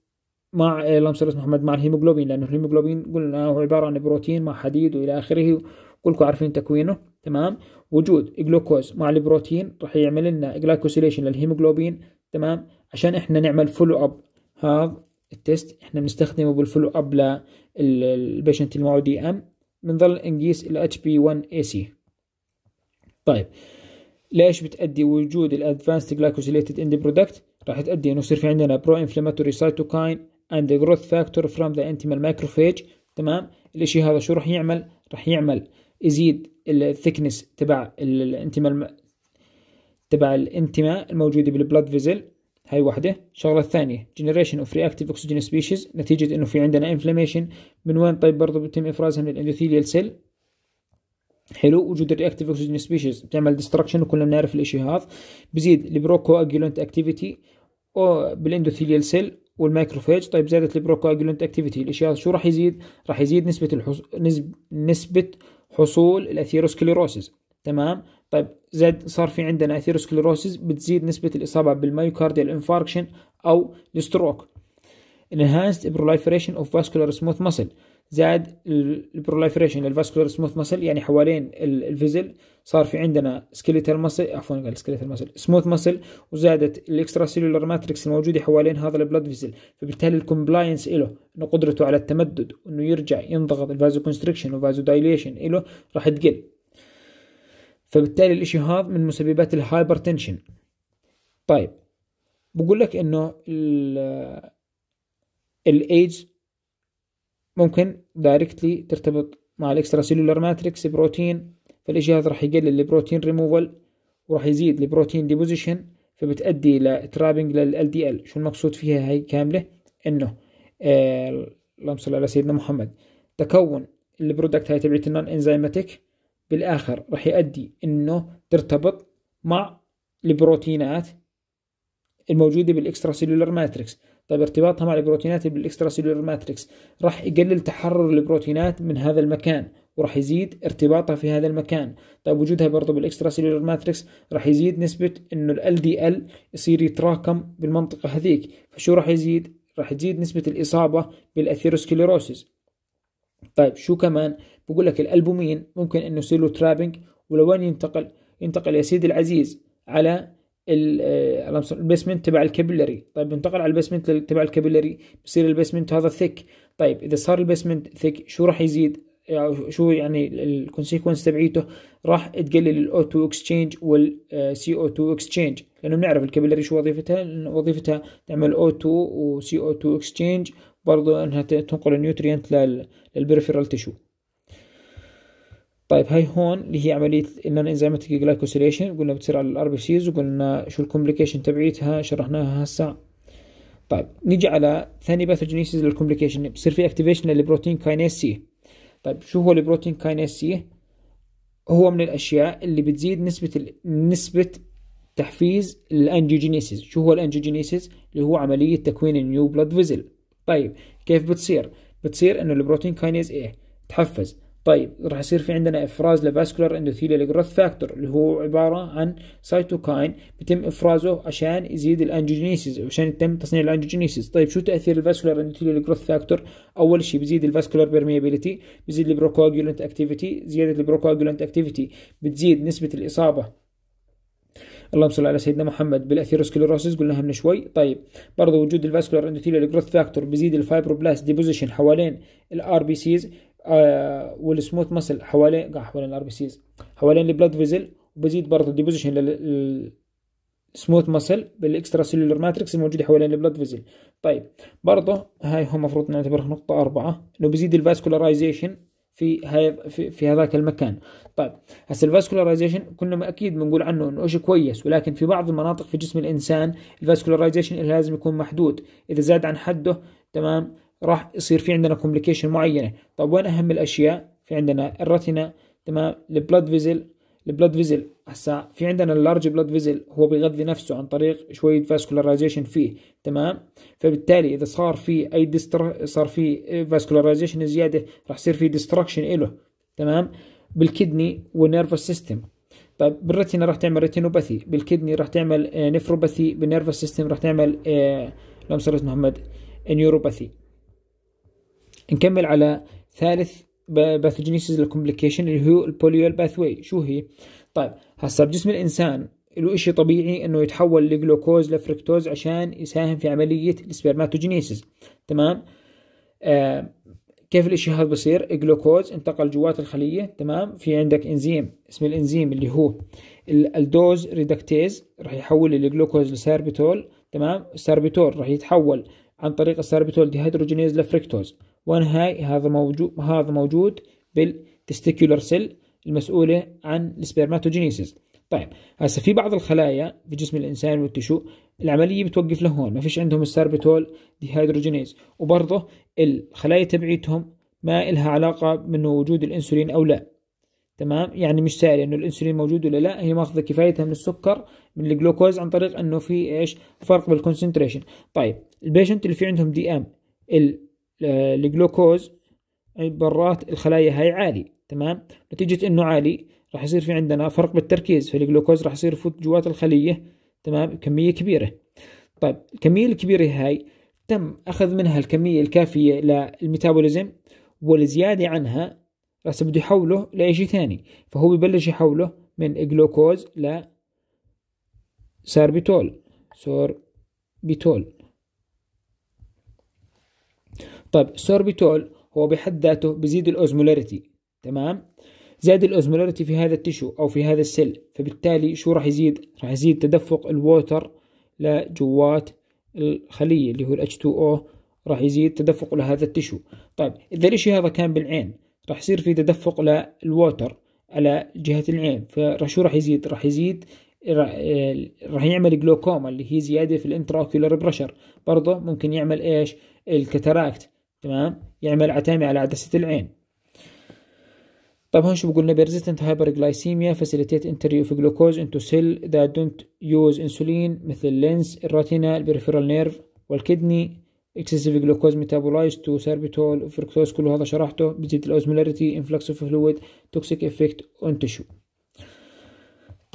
مع اللهم صل محمد مع الهيموجلوبين لانه الهيموجلوبين قلنا هو عباره عن بروتين مع حديد والى اخره كلكم عارفين تكوينه تمام وجود جلوكوز مع البروتين راح يعمل لنا جلايكوسيليشن للهيموجلوبين تمام عشان احنا نعمل فولو اب هذا التست احنا بنستخدمه بالفولو اب للبيشنت اللي معه دي ام بنضل نقيس ال hp بي 1 اي سي طيب ليش بتأدي وجود الادفانسد جلايكوزيليتد Glycosylated End برودكت راح تأدي انه يصير في عندنا برو انفلاماتوري سايتوكاين اند جروث فاكتور فروم ذا انتيمال مايكروفيج تمام الاشي هذا شو راح يعمل راح يعمل يزيد الثكنس تبع الانتماء تبع الانتماء الموجوده بالبلاد فيزل هاي واحدة الشغلة الثانية generation of reactive oxygen species نتيجة انه في عندنا inflammation من وين طيب برضه بيتم افرازها من الاندوثيليال سيل حلو وجود الرياكتيف اوكسجين سبيشيز بتعمل ديستركشن وكلنا بنعرف الاشي هذا بزيد البروكو اجولنت اكتيفيتي بالاندوثيليال سيل والمايكروفاج طيب زادت البروكو اجولنت اكتيفيتي الاشي هذا شو راح يزيد راح يزيد نسبه الحص... نسب... نسبه حصول الاثيروسكليروسيس تمام طيب زاد صار في عندنا اثيروسكليروسيس بتزيد نسبه الاصابه بالمايوكارديال انفاركشن او الستروك انهانسد بروليفريشن اوف فاسكولار سموث muscle زائد البروليفريشن للفاسكولار سموث مسل يعني حوالين الفيزل صار في عندنا سكيليتال مسل عفوا قال سكيليتال مسل سموث مسل وزادت الاكسترا سيلولار ماتريكس الموجوده حوالين هذا البلد فيزل فبالتالي الكومبلاينس له انه قدرته على التمدد وانه يرجع ينضغط الفازو كونستريكشن وفازو دايليشن له راح تقل فبالتالي الاشي هذا من مسببات الهايبرتنشن طيب بقول لك انه الايدز ممكن دايركتلي ترتبط مع الاكسترا سيلولر ماتريكس بروتين فالجهاز راح يقلل البروتين ريموفال وراح يزيد البروتين ديبوزيشن فبتأدي للال لل ال شو المقصود فيها هاي كاملة انه آه، اللهم صل على سيدنا محمد تكون البرودكت هاي تبعت النون انزيماتيك بالاخر راح يؤدي انه ترتبط مع البروتينات الموجودة بالاكسترا سيلولر ماتريكس طيب ارتباطها مع البروتينات بالاكسترا سيلولر ماتريكس راح يقلل تحرر البروتينات من هذا المكان وراح يزيد ارتباطها في هذا المكان طيب وجودها برضه بالاكسترا سيلولر ماتريكس راح يزيد نسبة انه ال دي ال يصير يتراكم بالمنطقة هذيك فشو راح يزيد راح تزيد نسبة الإصابة بالأثيروسكليروسيس طيب شو كمان بقول لك الألبومين ممكن انه يصير له ترابنج ولوين ينتقل ينتقل يا سيدي العزيز على آه، البيسمنت تبع الكابيلاري طيب بنتقل على البيسمنت تبع الكابيلاري بصير البيسمنت هذا ثيك طيب اذا صار البيسمنت ثيك شو راح يزيد يعني شو يعني الكونسيكونس تبعيته راح تقلل الاو 2 اكسشينج والسي او 2 اكسشينج لانه بنعرف الكابيلاري شو وظيفتها وظيفتها تعمل او 2 وسي او 2 اكسشينج برضه انها تنقل النيوترينت للبريفيرال تشو طيب هاي هون اللي هي عملية النون انزيماتيك جلايكوسيليشن قلنا بتصير على الار بي سيز وقلنا شو الكومبليكيشن تبعيتها شرحناها هسا طيب نيجي على ثاني باثوجينيسيز للكومبليكيشن بصير في اكتيفيشن للبروتين كاينيز سي طيب شو هو البروتين كاينيز سي هو من الاشياء اللي بتزيد نسبة ال... نسبة تحفيز الانجيوجينيسيز شو هو الانجيوجينيسيز اللي هو عملية تكوين النيو بلاد فيزل طيب كيف بتصير بتصير انه البروتين كاينيز ايه تحفز طيب راح يصير في عندنا افراز لفاسكولار اندوثيليال جروث فاكتور اللي هو عباره عن سايتوكاين بيتم افرازه عشان يزيد الانجيوجينيسيس عشان يتم تصنيع الانجيوجينيسيس طيب شو تاثير الفاسكولار اندوثيليال جروث فاكتور اول شيء بيزيد الفاسكولار بيرميابيليتي بيزيد البروكواجولانت اكتيفيتي زياده البروكواجولانت اكتيفيتي بتزيد نسبه الاصابه اللهم صل على سيدنا محمد بالاثيروسكليروسيس قلناها من شوي طيب برضه وجود الفاسكولار اندوثيليال جروث فاكتور بيزيد الفايبروبلاست ديبوزيشن حوالين الار بي سيز آه، والسموث مسل حوالين حوالين الار بي سيز حوالين البلاد فيزل وبزيد برضه ديبوزيشن لل مسل بالاكسترا سيلولر ماتريكس الموجوده حوالين البلاد فيزل طيب برضه هاي هو المفروض نعتبرها نقطه أربعة انه بزيد الفاسكولارايزيشن في هاي في, في هذاك المكان طيب هسه الفاسكولارايزيشن كنا اكيد بنقول عنه انه شيء كويس ولكن في بعض المناطق في جسم الانسان الفاسكولارايزيشن لازم يكون محدود اذا زاد عن حده تمام راح يصير في عندنا كومبليكيشن معينه طب وين اهم الاشياء في عندنا الرتنا تمام البلاد فيزل البلاد فيزل هسا في عندنا اللارج بلاد فيزل هو بيغذي نفسه عن طريق شويه فاسكولارايزيشن فيه تمام فبالتالي اذا صار في اي ديستر صار في فاسكولارايزيشن زياده راح يصير في ديستركشن له تمام بالكدني والنيرفس سيستم طيب بالرتنا راح تعمل ريتينوباثي بالكدني راح تعمل نفروباثي بالنيرفس سيستم راح تعمل لو آه، سألت محمد نيوروباثي آه، نكمل على ثالث باثوجينيسيس الكومبليكيشن اللي هو البوليول باثوي شو هي طيب هسا بجسم الانسان له شيء طبيعي انه يتحول لجلوكوز لفركتوز عشان يساهم في عمليه السبرماتوجينيسيس تمام آه كيف الاشي هذا بصير الجلوكوز انتقل جوات الخليه تمام في عندك انزيم اسم الانزيم اللي هو الدوز ريدكتيز راح يحول الجلوكوز لسيربيتول تمام السيربيتول راح يتحول عن طريق الساربيتول ديهيدروجينيز لفركتوز وان هاي هذا موجود هذا موجود بالتستيكولر سيل المسؤولة عن السبرماتوجينيسيس طيب هسه في بعض الخلايا في جسم الانسان والتشو العمليه بتوقف لهون ما فيش عندهم السربتول ديهيدروجينيز وبرضه الخلايا تبعيتهم ما إلها علاقه بانه وجود الانسولين او لا تمام يعني مش سائله انه الانسولين موجود ولا لا هي ماخذه كفايتها من السكر من الجلوكوز عن طريق انه في ايش فرق بالكونسنتريشن طيب البيشنت اللي في عندهم دي ام الجلوكوز برات الخلايا هاي عالي تمام نتيجة انه عالي راح يصير في عندنا فرق بالتركيز فالجلوكوز راح يصير يفوت جوات الخلية تمام بكمية كبيرة طيب الكمية الكبيرة هاي تم أخذ منها الكمية الكافية للميتابوليزم والزيادة عنها بس بده يحوله لإشي ثاني فهو ببلش يحوله من جلوكوز ل سوربيتول سوربيتول طيب السوربيتول هو بحد ذاته بزيد الاوزمولاريتي تمام زاد الاوزمولاريتي في هذا التيشو او في هذا السل فبالتالي شو راح يزيد راح يزيد تدفق الووتر لجوات الخلية اللي هو ال H2O راح يزيد تدفق لهذا التشو طيب إذا الإشي هذا كان بالعين راح يصير في تدفق للووتر على جهة العين فشو راح يزيد راح يزيد راح يعمل جلوكوما اللي هي زيادة في الانتراوكيولار بريشر برضه ممكن يعمل ايش الكتاراكت تمام يعمل عتامي على عدسة العين طب هون شو بقولنا persistent hyperglycemia facilitate entry of glucose into cell that don't use insulin مثل اللينس الراتينا البريفيرال نيرف والكدني excessive glucose metabolized to sorbitol fructose كل هذا شرحته بزيد الاوزمولاريتي influx of fluid toxic effect on tissue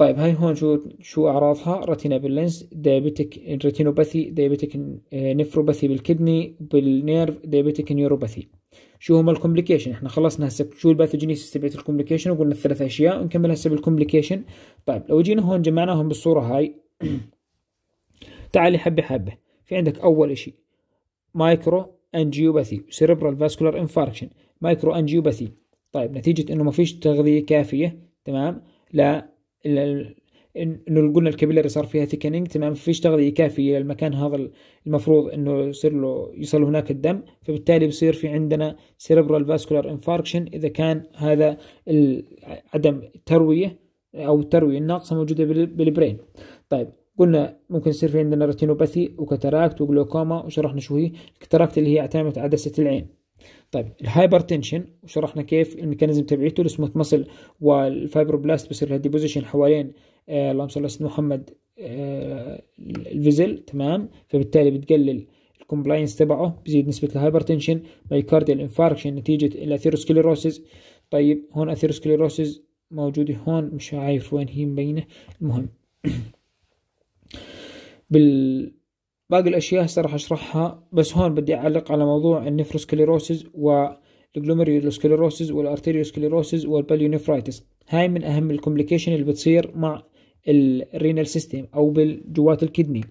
طيب هاي هون شو شو اعراضها رتينا باللينز دايابيتك ريتينوباثي دايابيتك آه، نفروباثي بالكدني بالنيرف دايابيتك نيوروباثي شو هما الكومبليكيشن احنا خلصنا هسه شو الباثوجينيسيس تبعت الكومبليكيشن وقلنا الثلاث اشياء ونكمل هسه بالكومبليكيشن طيب لو جينا هون جمعناهم بالصوره هاي *clears throat* تعالي حبه حبه في عندك اول شيء مايكرو انجيوباثي سيربرال فاسكولار انفاركشن مايكرو انجيوباثي طيب نتيجه انه ما فيش تغذيه كافيه تمام لا انه القلنا الكابيلاري صار فيها ثيكنينج تمام فيش تغذيه كافيه للمكان هذا المفروض انه يصير له يصل هناك الدم فبالتالي بصير في عندنا سيربرال فاسكولار انفاركشن اذا كان هذا عدم الترويه او الترويه الناقصه موجوده بالبرين طيب قلنا ممكن يصير في عندنا روتينوباثي وكتراكت وجلوكوما وشرحنا شو هي الكتراكت اللي هي اعتمدت عدسه العين طيب الهايبرتنشن وشرحنا كيف الميكانيزم تبعيته السموث مسل والفايبروبلاست بصير لها ديبوزيشن حوالين آه، اللهم صل على سيدنا محمد آه الفيزل تمام فبالتالي بتقلل الكومبلاينس تبعه بزيد نسبة الهايبرتنشن مايكارديال انفاركشن نتيجة الاثيروسكليروسيس طيب هون اثيروسكليروسيس موجودة هون مش عارف وين هي مبينة المهم *clears throat* بال باقي الأشياء هسه راح أشرحها بس هون بدي أعلق على موضوع النفروسكليروسيس والجلوميريولوسكليروسيس والأرتيريوسكليروسيس والبليونيفرايتس هاي من أهم الكومبليكيشن اللي بتصير مع الرينال سيستم أو بالجوات الكدني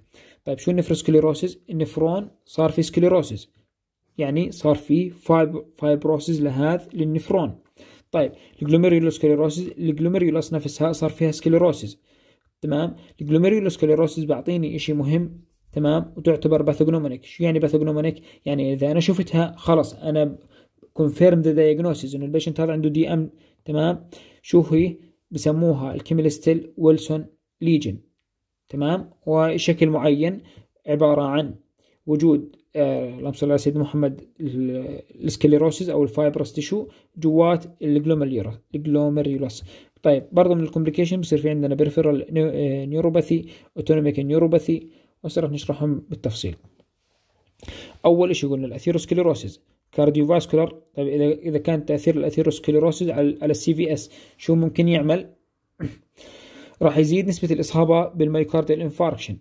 طيب شو النفروسكليروسيس النفرون صار في سكليروسيس يعني صار في فايب فايبروسيس لهذا للنفرون طيب الجلوميريولوسكليروسيس الجلوميريولوس نفسها صار فيها سكليروسيس تمام الجلوميريولوسكليروسيس بيعطيني اشي مهم تمام وتعتبر باثوجنومونيك شو يعني باثوجنومونيك يعني اذا انا شفتها خلاص انا كونفيرم ذا دايجنوسيس انه البيشنت هذا عنده دي ام تمام شو هي بسموها الكيميلستيل ويلسون ليجن تمام وشكل معين عبارة عن وجود آه، اللهم صل على سيدنا محمد السكليروسيس او الفايبرس تشو جوات الجلوميرولوس طيب برضه من الكومبليكيشن بصير في عندنا بيرفيرال نيوروباثي اوتونوميك نيوروباثي وسوف نشرحهم بالتفصيل أول شيء قلنا الأثيروسكليروسيس كارديوفاسكولار طيب إذا إذا كان تأثير الأثيروسكليروسيس على على السي في اس شو ممكن يعمل؟ *clears throat* راح يزيد نسبة الإصابة بالمايوكارديال انفاركشن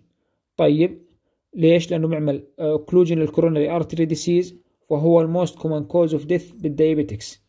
طيب ليش؟ لأنه بيعمل اوكلوجن للكورونري ارتري ديسيز وهو الموست كومن كوز اوف ديث بالديابيتكس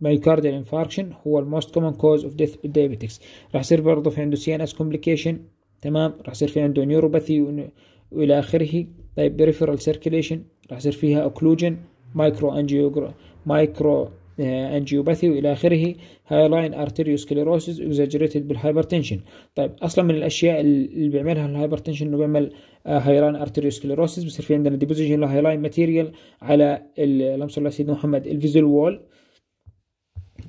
مايوكارديال انفاركشن هو الموست كومن كوز اوف ديث بالديابيتكس راح يصير برضه في عنده سي ان اس كومبليكيشن تمام راح يصير في عنده نيوروباثي والى اخره طيب بريفرال سيركيليشن راح يصير فيها اوكلوجن مايكرو انجيو مايكرو انجيوباثي والى اخره هاي لاين سكليروسيس اكزاجريتد بالهايبرتنشن طيب اصلا من الاشياء اللي بيعملها الهايبرتنشن انه بيعمل هاي لاين سكليروسيس بصير في عندنا ديبوزيشن لهاي لاين ماتيريال على اللهم صل على سيدنا محمد الفيزل وول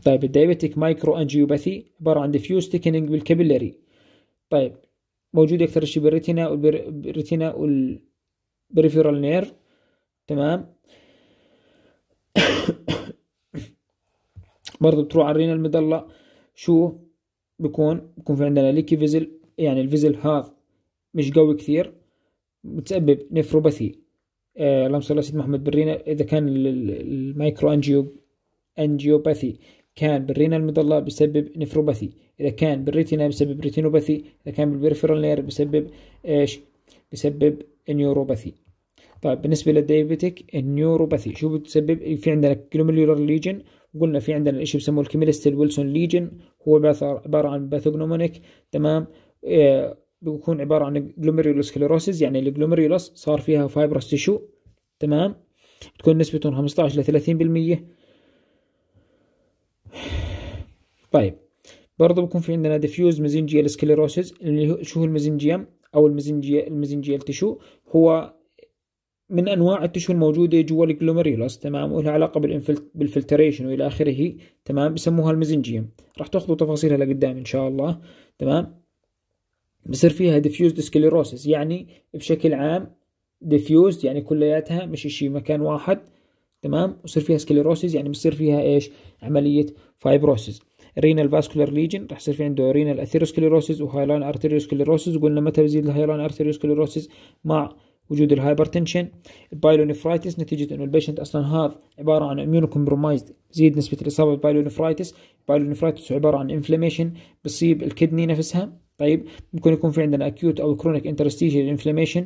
طيب الدايبتيك مايكرو انجيوباثي عباره عن ديفيوز تيكنينج بالكابيلاري طيب موجود أكثر شيء بالريتنا والريتنا والبريفيرال نير تمام *coughs* برضو بتروح على الرينا المدلة شو بكون بكون في عندنا ليكي فيزل يعني الفيزل هذا مش قوي كثير بتسبب نفروباثي آه، اللهم صل على سيدنا محمد بالرينا اذا كان المايكرو انجيو انجيوباثي كان بالرينال ميدلا بسبب نفروباثي اذا كان بالريتينا بسبب ريتينوباثي اذا كان بالبريفرال لير بسبب ايش بسبب نيوروباثي طيب بالنسبه للديابيتيك النيوروباثي شو بتسبب في عندنا كلوميلولار ليجن وقلنا في عندنا الاشي بسموه الكيميلستل ويلسون ليجن هو عباره عن باثوجنومونيك تمام إيه بيكون عباره عن جلوميرولوسكليروسيس يعني الجلوميرولوس صار فيها فايبرس تشو تمام بتكون نسبتهم 15 ل 30% طيب برضه بيكون في عندنا ديفيوز ميزنجيال سكليروسيس اللي هو شو هو الميزنجيم او الميزنجيال الميزنجيال تشو هو من انواع التشو الموجوده جوا الجلوميرولوس تمام ولها علاقه بالفلتريشن والى اخره تمام بسموها الميزنجيم راح تاخذوا تفاصيلها لقدام ان شاء الله تمام بصير فيها ديفيوز سكليروسيس يعني بشكل عام ديفيوز يعني كلياتها مش شيء مكان واحد تمام ويصير فيها سكليروسيز يعني بصير فيها ايش عمليه فايبروسيز رينال فاسكولار ليجن راح يصير في عنده رينال اثيروسكليروسيز وهايلاين ارتيريوسكليروسيز وقلنا متى بيزيد الهايلاين ارتيريوسكليروسيز مع وجود الهايبرتنشن البايلونيفرايتس نتيجة انه البيشنت اصلا هذا عبارة عن اميونو كومبرومايزد زيد نسبة الاصابة بالبايلونيفرايتس البايلونيفرايتس عبارة عن انفلاميشن بصيب الكدني نفسها طيب ممكن يكون في عندنا اكيوت او كرونيك انترستيشيال انفلاميشن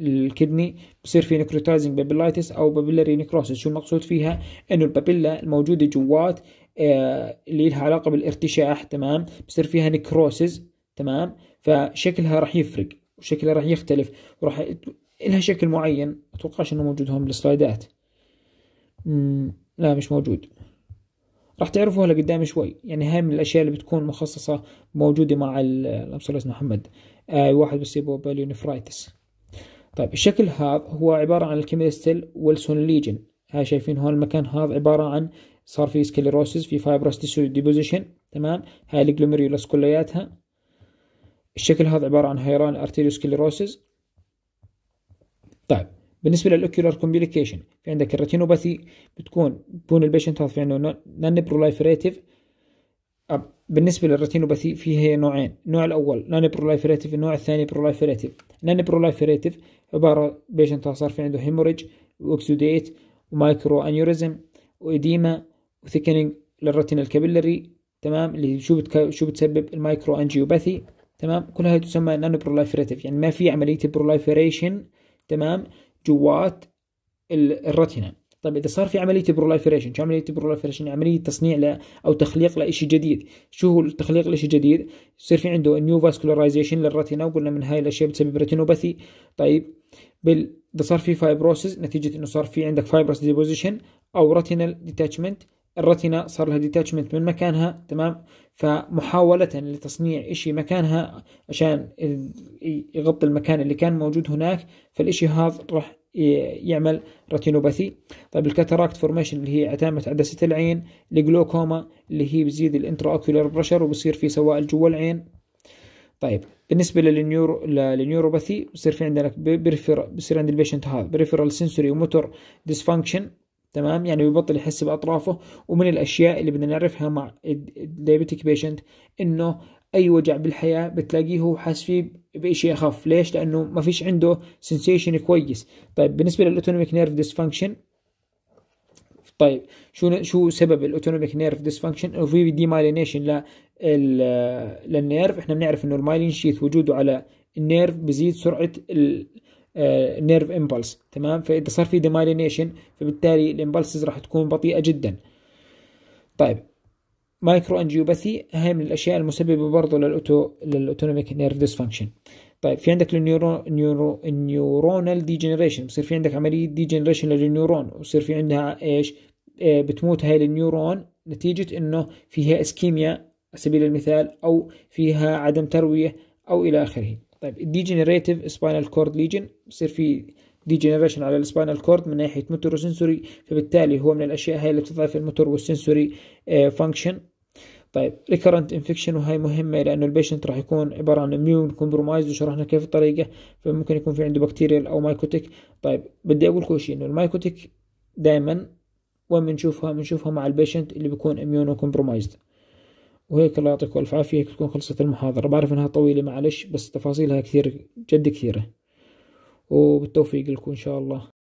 للكدني بصير في نكروتايزنج بابيلايتس او بابيلاري نكروسس شو المقصود فيها انه البابيلا الموجوده جوات آه، اللي لها علاقه بالارتشاح تمام بصير فيها نكروسس تمام فشكلها راح يفرق وشكلها راح يختلف وراح لها شكل معين اتوقعش انه موجود هون بالسلايدات لا مش موجود راح تعرفوها لقدام شوي يعني هاي من الاشياء اللي بتكون مخصصه موجوده مع الامسولس محمد آه واحد بيصيبه باليونيفرايتس طيب الشكل هذا هو عباره عن الكيميستل ويلسون ليجن هاي شايفين هون المكان هذا عباره عن صار في سكليروسيس في فايبروس تيسو ديبوزيشن تمام هاي الجلوميريولس كلياتها الشكل هذا عباره عن هيران ارتيريوسكليروسيس طيب بالنسبه للاوكيولار كومبليكيشن في عندك الريتينوباثي بتكون بكون البيشنت هذا في عنده نان بروليفريتيف بالنسبه للريتينوباثي فيه نوعين النوع الاول نان بروليفريتيف النوع الثاني بروليفريتيف نان بروليفريتيف عباره بيشنت صار في عنده هيموريج واكسوديت ومايكرو انيوريزم واديما وثيكنينج للرتين الكابيلري تمام اللي شو بتك... شو بتسبب المايكرو انجيوباثي تمام كل هاي تسمى نانو بروليفريتيف يعني ما في عمليه بروليفريشن تمام جوات الرتنا طيب اذا صار في عمليه بروليفريشن شو عمليه بروليفريشن عمليه تصنيع ل او تخليق لشيء جديد شو هو التخليق لشيء جديد يصير في عنده نيو فاسكولارايزيشن للرتنا وقلنا من هاي الاشياء بتسبب ريتينوباثي طيب بال اذا صار في فايبروسيس نتيجه انه صار في عندك فايبروس ديبوزيشن او رتينال ديتاتشمنت الرتنا صار لها ديتاتشمنت من مكانها تمام فمحاولة لتصنيع إشي مكانها عشان يغطي المكان اللي كان موجود هناك فالإشي هذا راح يعمل رتينوباثي طيب الكاتاراكت فورميشن اللي هي عتامة عدسة العين الجلوكوما اللي هي بزيد الانترا اوكيولار بريشر وبصير في سوائل جوا العين طيب بالنسبة للنيورو للنيوروباثي بصير في عندنا بصير عند البيشنت هذا بريفرال سنسوري وموتور ديسفانكشن تمام يعني بيبطل يحس باطرافه ومن الاشياء اللي بدنا نعرفها مع الديابيتيك بيشنت انه اي وجع بالحياه بتلاقيه هو حاسس فيه بشيء اخف ليش لانه ما فيش عنده سنسيشن كويس طيب بالنسبه للاوتونوميك نيرف ديسفانكشن طيب شو شو سبب الاوتونوميك نيرف ديسفانكشن انه في ديمايلينيشن للنيرف احنا بنعرف انه المايلين شيث وجوده على النيرف بزيد سرعه نيرف آه، امبلس تمام فاذا صار في ديمايلينيشن فبالتالي الامبلسز راح تكون بطيئه جدا طيب مايكرو انجيوباثي هاي من الاشياء المسببه برضه للاوتو للاوتونوميك نيرف ديسفانكشن طيب في عندك النيورو نيورو النيورونال ديجنريشن بصير في عندك عمليه ديجنريشن للنيورون وبصير في عندها ايش آه، بتموت هاي النيورون نتيجه انه فيها اسكيميا على سبيل المثال او فيها عدم ترويه او الى اخره طيب الديجنريتيف سباينال كورد ليجن بصير في ديجنريشن على السباينال كورد من ناحيه موتور وسنسوري فبالتالي هو من الاشياء هاي اللي بتضعف الموتور والسنسوري فانكشن آه، طيب ريكرنت انفكشن وهي مهمه لانه البيشنت راح يكون عباره عن اميون كومبرومايز وشرحنا كيف الطريقه فممكن يكون في عنده بكتيريال او مايكوتيك طيب بدي اقول لكم شيء انه المايكوتيك دائما وين بنشوفها بنشوفها مع البيشنت اللي بيكون اميونو كومبرومايزد وهيك الله يعطيكم ألف عافية تكون خلصت المحاضرة بعرف إنها طويلة معلش بس تفاصيلها كثير جد كثيرة وبالتوفيق لكم إن شاء الله